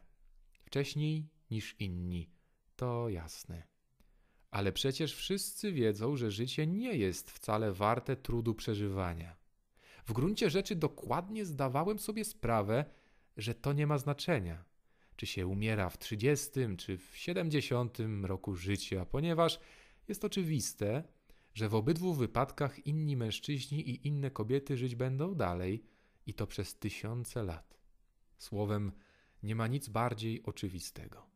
S1: Wcześniej niż inni. To jasne. Ale przecież wszyscy wiedzą, że życie nie jest wcale warte trudu przeżywania. W gruncie rzeczy dokładnie zdawałem sobie sprawę, że to nie ma znaczenia, czy się umiera w 30 czy w 70 roku życia, ponieważ jest oczywiste, że w obydwu wypadkach inni mężczyźni i inne kobiety żyć będą dalej i to przez tysiące lat. Słowem, nie ma nic bardziej oczywistego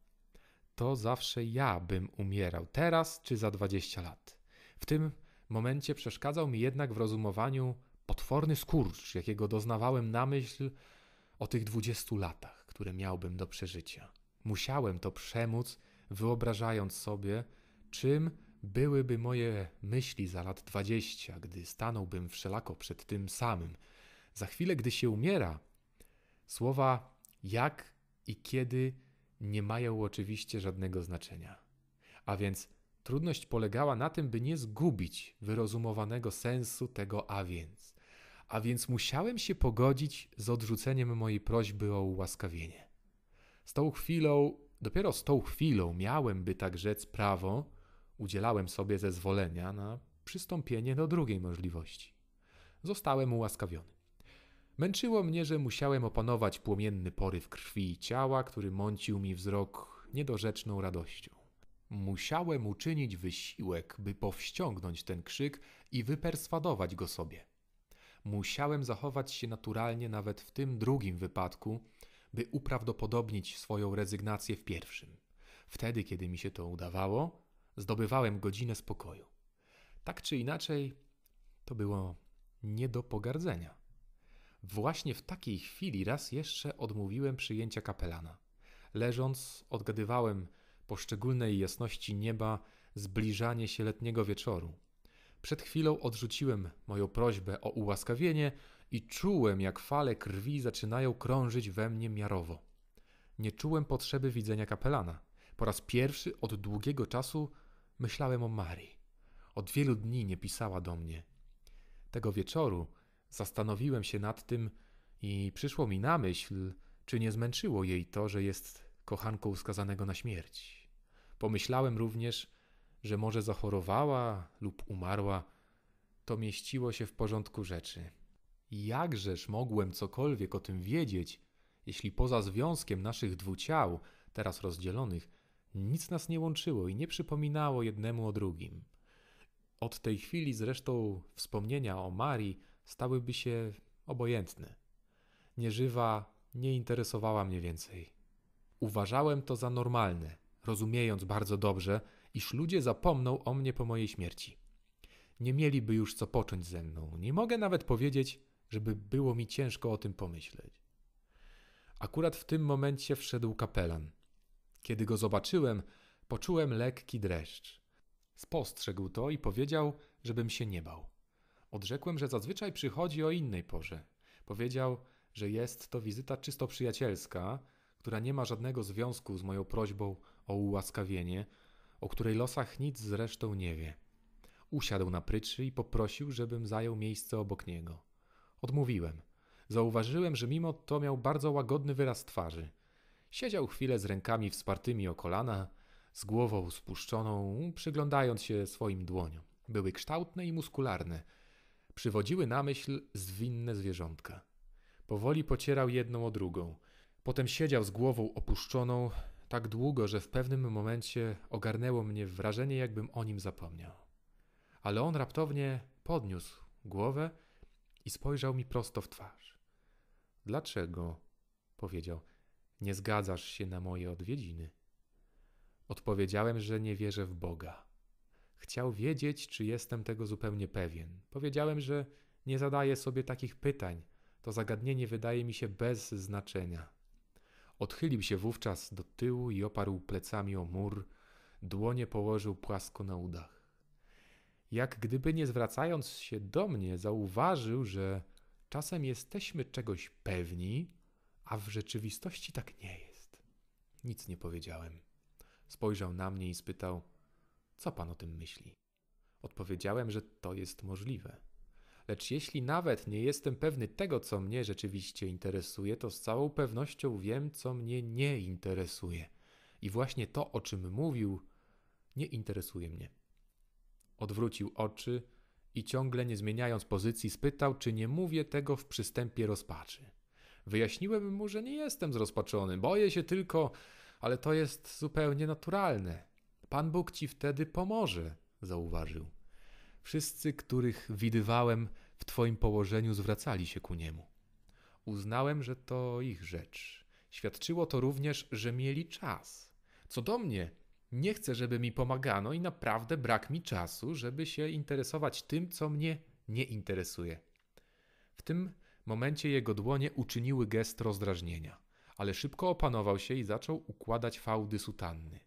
S1: to zawsze ja bym umierał, teraz czy za 20 lat. W tym momencie przeszkadzał mi jednak w rozumowaniu potworny skurcz, jakiego doznawałem na myśl o tych 20 latach, które miałbym do przeżycia. Musiałem to przemóc, wyobrażając sobie, czym byłyby moje myśli za lat 20, gdy stanąłbym wszelako przed tym samym. Za chwilę, gdy się umiera, słowa jak i kiedy nie mają oczywiście żadnego znaczenia. A więc trudność polegała na tym, by nie zgubić wyrozumowanego sensu tego a więc. A więc musiałem się pogodzić z odrzuceniem mojej prośby o ułaskawienie. Z tą chwilą, dopiero z tą chwilą miałem, by tak rzec, prawo, udzielałem sobie zezwolenia na przystąpienie do drugiej możliwości. Zostałem ułaskawiony. Męczyło mnie, że musiałem opanować płomienny poryw krwi i ciała, który mącił mi wzrok niedorzeczną radością. Musiałem uczynić wysiłek, by powściągnąć ten krzyk i wyperswadować go sobie. Musiałem zachować się naturalnie nawet w tym drugim wypadku, by uprawdopodobnić swoją rezygnację w pierwszym. Wtedy, kiedy mi się to udawało, zdobywałem godzinę spokoju. Tak czy inaczej, to było nie do pogardzenia. Właśnie w takiej chwili raz jeszcze odmówiłem przyjęcia kapelana. Leżąc, odgadywałem po szczególnej jasności nieba zbliżanie się letniego wieczoru. Przed chwilą odrzuciłem moją prośbę o ułaskawienie i czułem, jak fale krwi zaczynają krążyć we mnie miarowo. Nie czułem potrzeby widzenia kapelana. Po raz pierwszy od długiego czasu myślałem o Marii. Od wielu dni nie pisała do mnie. Tego wieczoru Zastanowiłem się nad tym i przyszło mi na myśl, czy nie zmęczyło jej to, że jest kochanką skazanego na śmierć. Pomyślałem również, że może zachorowała lub umarła. To mieściło się w porządku rzeczy. Jakżeż mogłem cokolwiek o tym wiedzieć, jeśli poza związkiem naszych dwu ciał, teraz rozdzielonych, nic nas nie łączyło i nie przypominało jednemu o drugim. Od tej chwili zresztą wspomnienia o Marii stałyby się obojętne. Nieżywa nie interesowała mnie więcej. Uważałem to za normalne, rozumiejąc bardzo dobrze, iż ludzie zapomną o mnie po mojej śmierci. Nie mieliby już co począć ze mną. Nie mogę nawet powiedzieć, żeby było mi ciężko o tym pomyśleć. Akurat w tym momencie wszedł kapelan. Kiedy go zobaczyłem, poczułem lekki dreszcz. Spostrzegł to i powiedział, żebym się nie bał. Odrzekłem, że zazwyczaj przychodzi o innej porze. Powiedział, że jest to wizyta czysto przyjacielska, która nie ma żadnego związku z moją prośbą o ułaskawienie, o której losach nic zresztą nie wie. Usiadł na pryczy i poprosił, żebym zajął miejsce obok niego. Odmówiłem. Zauważyłem, że mimo to miał bardzo łagodny wyraz twarzy. Siedział chwilę z rękami wspartymi o kolana, z głową spuszczoną, przyglądając się swoim dłoniom. Były kształtne i muskularne przywodziły na myśl zwinne zwierzątka. Powoli pocierał jedną o drugą. Potem siedział z głową opuszczoną tak długo, że w pewnym momencie ogarnęło mnie wrażenie, jakbym o nim zapomniał. Ale on raptownie podniósł głowę i spojrzał mi prosto w twarz. Dlaczego? powiedział. Nie zgadzasz się na moje odwiedziny. Odpowiedziałem, że nie wierzę w Boga. Chciał wiedzieć, czy jestem tego zupełnie pewien. Powiedziałem, że nie zadaję sobie takich pytań. To zagadnienie wydaje mi się bez znaczenia. Odchylił się wówczas do tyłu i oparł plecami o mur, dłonie położył płasko na udach. Jak gdyby nie zwracając się do mnie, zauważył, że czasem jesteśmy czegoś pewni, a w rzeczywistości tak nie jest. Nic nie powiedziałem. Spojrzał na mnie i spytał: co pan o tym myśli? Odpowiedziałem, że to jest możliwe. Lecz jeśli nawet nie jestem pewny tego, co mnie rzeczywiście interesuje, to z całą pewnością wiem, co mnie nie interesuje. I właśnie to, o czym mówił, nie interesuje mnie. Odwrócił oczy i ciągle nie zmieniając pozycji, spytał, czy nie mówię tego w przystępie rozpaczy. Wyjaśniłem mu, że nie jestem zrozpaczony, boję się tylko, ale to jest zupełnie naturalne. Pan Bóg ci wtedy pomoże, zauważył. Wszyscy, których widywałem w Twoim położeniu, zwracali się ku niemu. Uznałem, że to ich rzecz. Świadczyło to również, że mieli czas. Co do mnie, nie chcę, żeby mi pomagano i naprawdę brak mi czasu, żeby się interesować tym, co mnie nie interesuje. W tym momencie jego dłonie uczyniły gest rozdrażnienia, ale szybko opanował się i zaczął układać fałdy sutanny.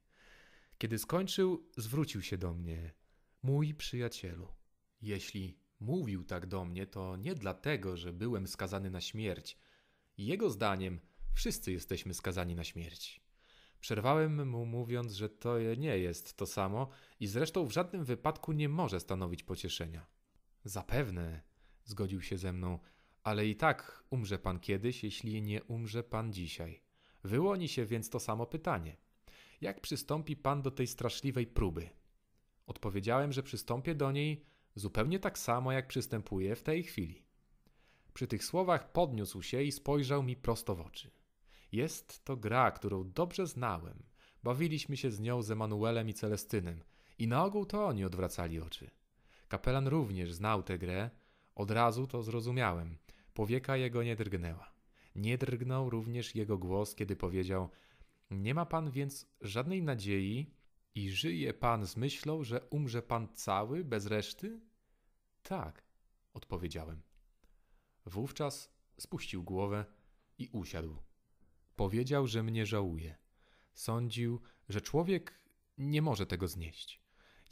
S1: Kiedy skończył, zwrócił się do mnie. Mój przyjacielu. Jeśli mówił tak do mnie, to nie dlatego, że byłem skazany na śmierć. Jego zdaniem wszyscy jesteśmy skazani na śmierć. Przerwałem mu mówiąc, że to nie jest to samo i zresztą w żadnym wypadku nie może stanowić pocieszenia. Zapewne, zgodził się ze mną, ale i tak umrze pan kiedyś, jeśli nie umrze pan dzisiaj. Wyłoni się więc to samo pytanie jak przystąpi pan do tej straszliwej próby. Odpowiedziałem, że przystąpię do niej zupełnie tak samo, jak przystępuję w tej chwili. Przy tych słowach podniósł się i spojrzał mi prosto w oczy. Jest to gra, którą dobrze znałem. Bawiliśmy się z nią z Emanuelem i Celestynem i na ogół to oni odwracali oczy. Kapelan również znał tę grę. Od razu to zrozumiałem. Powieka jego nie drgnęła. Nie drgnął również jego głos, kiedy powiedział – nie ma pan więc żadnej nadziei i żyje pan z myślą, że umrze pan cały, bez reszty? Tak, odpowiedziałem. Wówczas spuścił głowę i usiadł. Powiedział, że mnie żałuje. Sądził, że człowiek nie może tego znieść.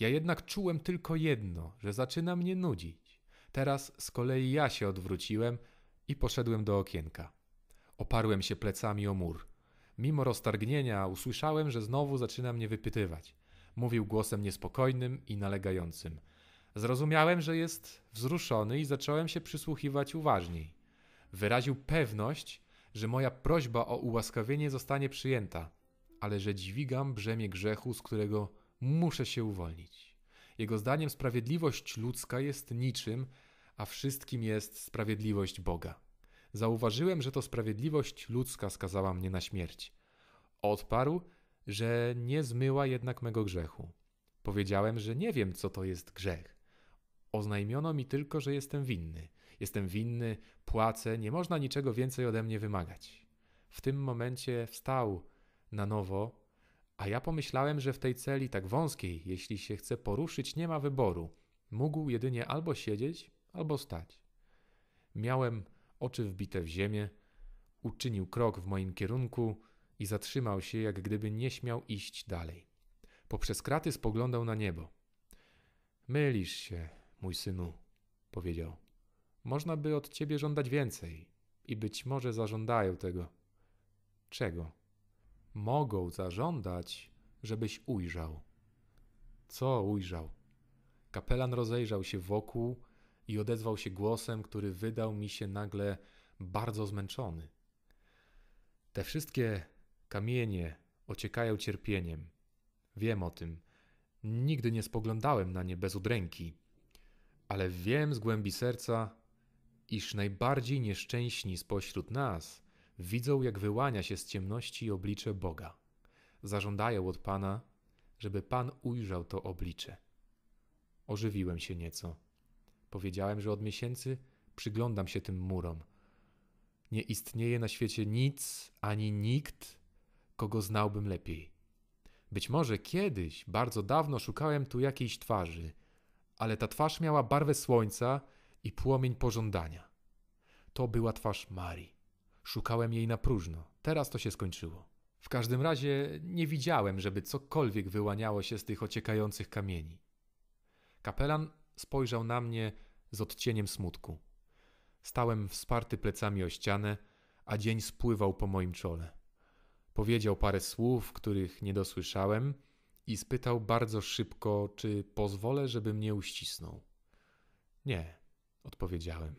S1: Ja jednak czułem tylko jedno, że zaczyna mnie nudzić. Teraz z kolei ja się odwróciłem i poszedłem do okienka. Oparłem się plecami o mur Mimo roztargnienia usłyszałem, że znowu zaczyna mnie wypytywać. Mówił głosem niespokojnym i nalegającym. Zrozumiałem, że jest wzruszony i zacząłem się przysłuchiwać uważniej. Wyraził pewność, że moja prośba o ułaskawienie zostanie przyjęta, ale że dźwigam brzemię grzechu, z którego muszę się uwolnić. Jego zdaniem sprawiedliwość ludzka jest niczym, a wszystkim jest sprawiedliwość Boga. Zauważyłem, że to sprawiedliwość ludzka skazała mnie na śmierć. Odparł, że nie zmyła jednak mego grzechu. Powiedziałem, że nie wiem, co to jest grzech. Oznajmiono mi tylko, że jestem winny. Jestem winny, płacę, nie można niczego więcej ode mnie wymagać. W tym momencie wstał na nowo, a ja pomyślałem, że w tej celi tak wąskiej, jeśli się chce poruszyć, nie ma wyboru. Mógł jedynie albo siedzieć, albo stać. Miałem oczy wbite w ziemię, uczynił krok w moim kierunku i zatrzymał się, jak gdyby nie śmiał iść dalej. Poprzez kraty spoglądał na niebo. Mylisz się, mój synu, powiedział. Można by od ciebie żądać więcej i być może zażądają tego. Czego? Mogą zażądać, żebyś ujrzał. Co ujrzał? Kapelan rozejrzał się wokół i odezwał się głosem, który wydał mi się nagle bardzo zmęczony. Te wszystkie kamienie ociekają cierpieniem. Wiem o tym. Nigdy nie spoglądałem na nie bez udręki, ale wiem z głębi serca, iż najbardziej nieszczęśni spośród nas widzą, jak wyłania się z ciemności oblicze Boga. Zażądają od Pana, żeby Pan ujrzał to oblicze. Ożywiłem się nieco. Powiedziałem, że od miesięcy przyglądam się tym murom. Nie istnieje na świecie nic ani nikt, kogo znałbym lepiej. Być może kiedyś, bardzo dawno, szukałem tu jakiejś twarzy, ale ta twarz miała barwę słońca i płomień pożądania. To była twarz Marii. Szukałem jej na próżno. Teraz to się skończyło. W każdym razie nie widziałem, żeby cokolwiek wyłaniało się z tych ociekających kamieni. Kapelan spojrzał na mnie z odcieniem smutku. Stałem wsparty plecami o ścianę, a dzień spływał po moim czole. Powiedział parę słów, których nie dosłyszałem, i spytał bardzo szybko, czy pozwolę, żeby mnie uścisnął. Nie, odpowiedziałem.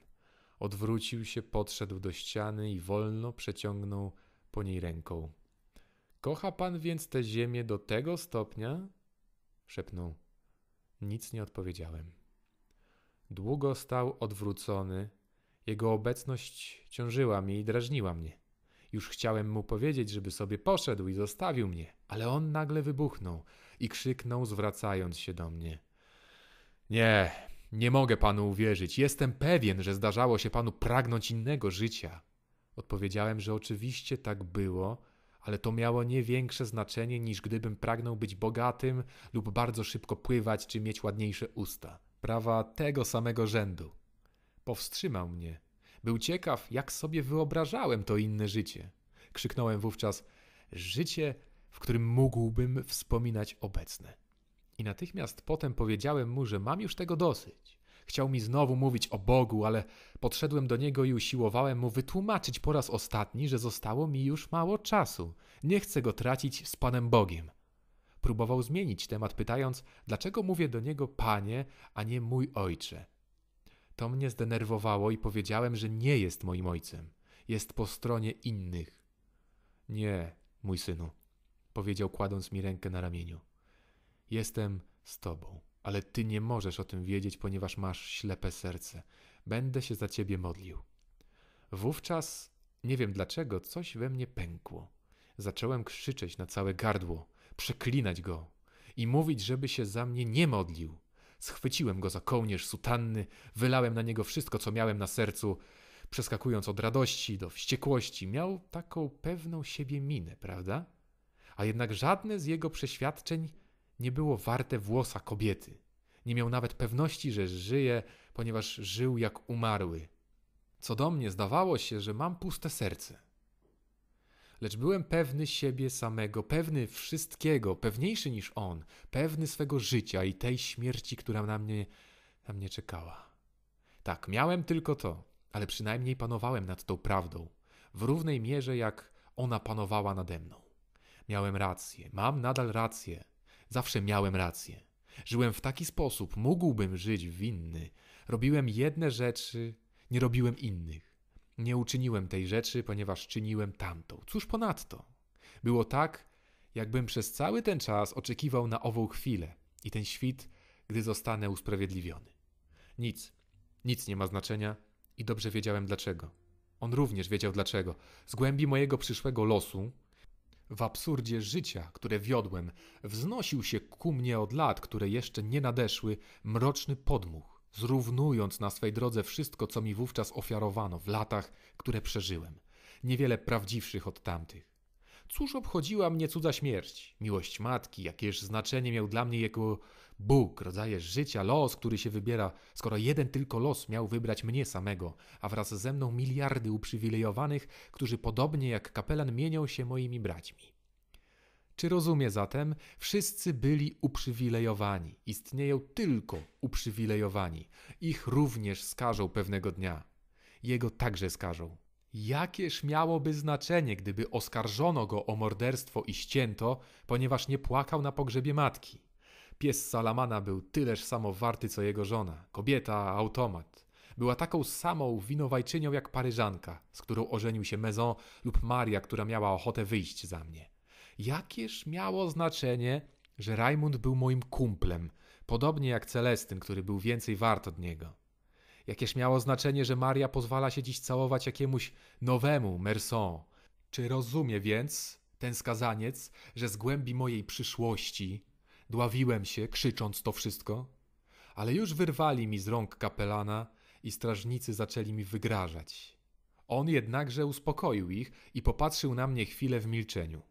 S1: Odwrócił się, podszedł do ściany i wolno przeciągnął po niej ręką. Kocha pan więc tę ziemię do tego stopnia? szepnął. Nic nie odpowiedziałem. Długo stał odwrócony, jego obecność ciążyła mnie i drażniła mnie. Już chciałem mu powiedzieć, żeby sobie poszedł i zostawił mnie, ale on nagle wybuchnął i krzyknął, zwracając się do mnie: Nie, nie mogę panu uwierzyć. Jestem pewien, że zdarzało się panu pragnąć innego życia. Odpowiedziałem, że oczywiście tak było, ale to miało nie większe znaczenie niż gdybym pragnął być bogatym lub bardzo szybko pływać czy mieć ładniejsze usta prawa tego samego rzędu. Powstrzymał mnie. Był ciekaw, jak sobie wyobrażałem to inne życie. Krzyknąłem wówczas: Życie, w którym mógłbym wspominać obecne. I natychmiast potem powiedziałem mu, że mam już tego dosyć. Chciał mi znowu mówić o Bogu, ale podszedłem do niego i usiłowałem mu wytłumaczyć po raz ostatni, że zostało mi już mało czasu. Nie chcę go tracić z Panem Bogiem próbował zmienić temat, pytając, dlaczego mówię do niego panie, a nie mój ojcze. To mnie zdenerwowało i powiedziałem, że nie jest moim ojcem. Jest po stronie innych. Nie, mój synu, powiedział, kładąc mi rękę na ramieniu. Jestem z tobą, ale ty nie możesz o tym wiedzieć, ponieważ masz ślepe serce. Będę się za ciebie modlił. Wówczas, nie wiem dlaczego, coś we mnie pękło. Zacząłem krzyczeć na całe gardło przeklinać go i mówić, żeby się za mnie nie modlił. Schwyciłem go za kołnierz sutanny, wylałem na niego wszystko, co miałem na sercu. Przeskakując od radości do wściekłości, miał taką pewną siebie minę, prawda? A jednak żadne z jego przeświadczeń nie było warte włosa kobiety. Nie miał nawet pewności, że żyje, ponieważ żył jak umarły. Co do mnie, zdawało się, że mam puste serce lecz byłem pewny siebie samego, pewny wszystkiego, pewniejszy niż on, pewny swego życia i tej śmierci, która na mnie, na mnie czekała. Tak, miałem tylko to, ale przynajmniej panowałem nad tą prawdą, w równej mierze jak ona panowała nade mną. Miałem rację, mam nadal rację, zawsze miałem rację. Żyłem w taki sposób, mógłbym żyć winny. Robiłem jedne rzeczy, nie robiłem innych. Nie uczyniłem tej rzeczy, ponieważ czyniłem tamtą. Cóż ponadto? Było tak, jakbym przez cały ten czas oczekiwał na ową chwilę i ten świt, gdy zostanę usprawiedliwiony. Nic, nic nie ma znaczenia i dobrze wiedziałem dlaczego. On również wiedział dlaczego. Z głębi mojego przyszłego losu, w absurdzie życia, które wiodłem, wznosił się ku mnie od lat, które jeszcze nie nadeszły, mroczny podmuch zrównując na swej drodze wszystko, co mi wówczas ofiarowano w latach, które przeżyłem, niewiele prawdziwszych od tamtych. Cóż obchodziła mnie cudza śmierć, miłość matki, jakież znaczenie miał dla mnie jako Bóg, rodzaje życia, los, który się wybiera, skoro jeden tylko los miał wybrać mnie samego, a wraz ze mną miliardy uprzywilejowanych, którzy podobnie jak kapelan mienią się moimi braćmi. Czy rozumie zatem, wszyscy byli uprzywilejowani, istnieją tylko uprzywilejowani. Ich również skażą pewnego dnia. Jego także skażą. Jakież miałoby znaczenie, gdyby oskarżono go o morderstwo i ścięto, ponieważ nie płakał na pogrzebie matki? Pies Salamana był tyleż samo warty co jego żona, kobieta, automat. Była taką samą winowajczynią jak Paryżanka, z którą ożenił się Maison lub Maria, która miała ochotę wyjść za mnie. Jakież miało znaczenie, że Rajmund był moim kumplem, podobnie jak Celestyn, który był więcej wart od niego. Jakież miało znaczenie, że Maria pozwala się dziś całować jakiemuś nowemu Merson. Czy rozumie więc ten skazaniec, że z głębi mojej przyszłości dławiłem się, krzycząc to wszystko? Ale już wyrwali mi z rąk kapelana i strażnicy zaczęli mi wygrażać. On jednakże uspokoił ich i popatrzył na mnie chwilę w milczeniu.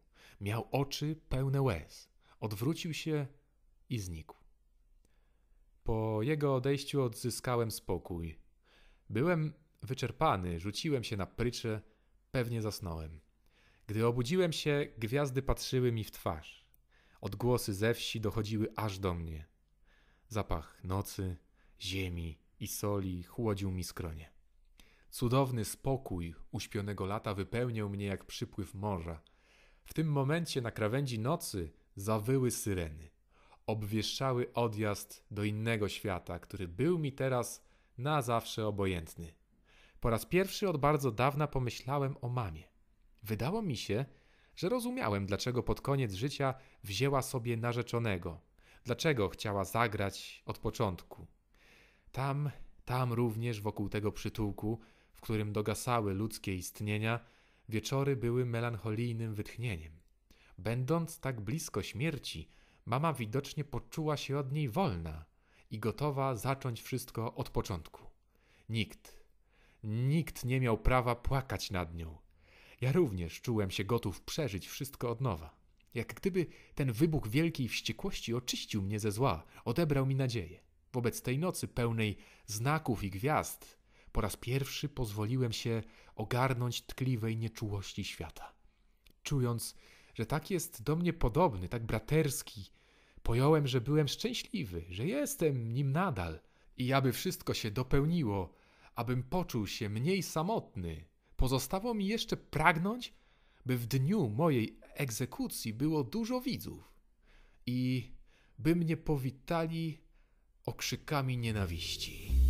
S1: Miał oczy pełne łez. Odwrócił się i znikł. Po jego odejściu odzyskałem spokój. Byłem wyczerpany, rzuciłem się na prycze, pewnie zasnąłem. Gdy obudziłem się, gwiazdy patrzyły mi w twarz. Odgłosy ze wsi dochodziły aż do mnie. Zapach nocy, ziemi i soli chłodził mi skronie. Cudowny spokój uśpionego lata wypełniał mnie jak przypływ morza – w tym momencie na krawędzi nocy zawyły syreny. Obwieszczały odjazd do innego świata, który był mi teraz na zawsze obojętny. Po raz pierwszy od bardzo dawna pomyślałem o mamie. Wydało mi się, że rozumiałem, dlaczego pod koniec życia wzięła sobie narzeczonego, dlaczego chciała zagrać od początku. Tam, tam również wokół tego przytułku, w którym dogasały ludzkie istnienia, Wieczory były melancholijnym wytchnieniem. Będąc tak blisko śmierci, mama widocznie poczuła się od niej wolna i gotowa zacząć wszystko od początku. Nikt, nikt nie miał prawa płakać nad nią. Ja również czułem się gotów przeżyć wszystko od nowa. Jak gdyby ten wybuch wielkiej wściekłości oczyścił mnie ze zła, odebrał mi nadzieję. Wobec tej nocy pełnej znaków i gwiazd, po raz pierwszy pozwoliłem się ogarnąć tkliwej nieczułości świata. Czując, że tak jest do mnie podobny, tak braterski, pojąłem, że byłem szczęśliwy, że jestem nim nadal i aby wszystko się dopełniło, abym poczuł się mniej samotny, pozostało mi jeszcze pragnąć, by w dniu mojej egzekucji było dużo widzów i by mnie powitali okrzykami nienawiści.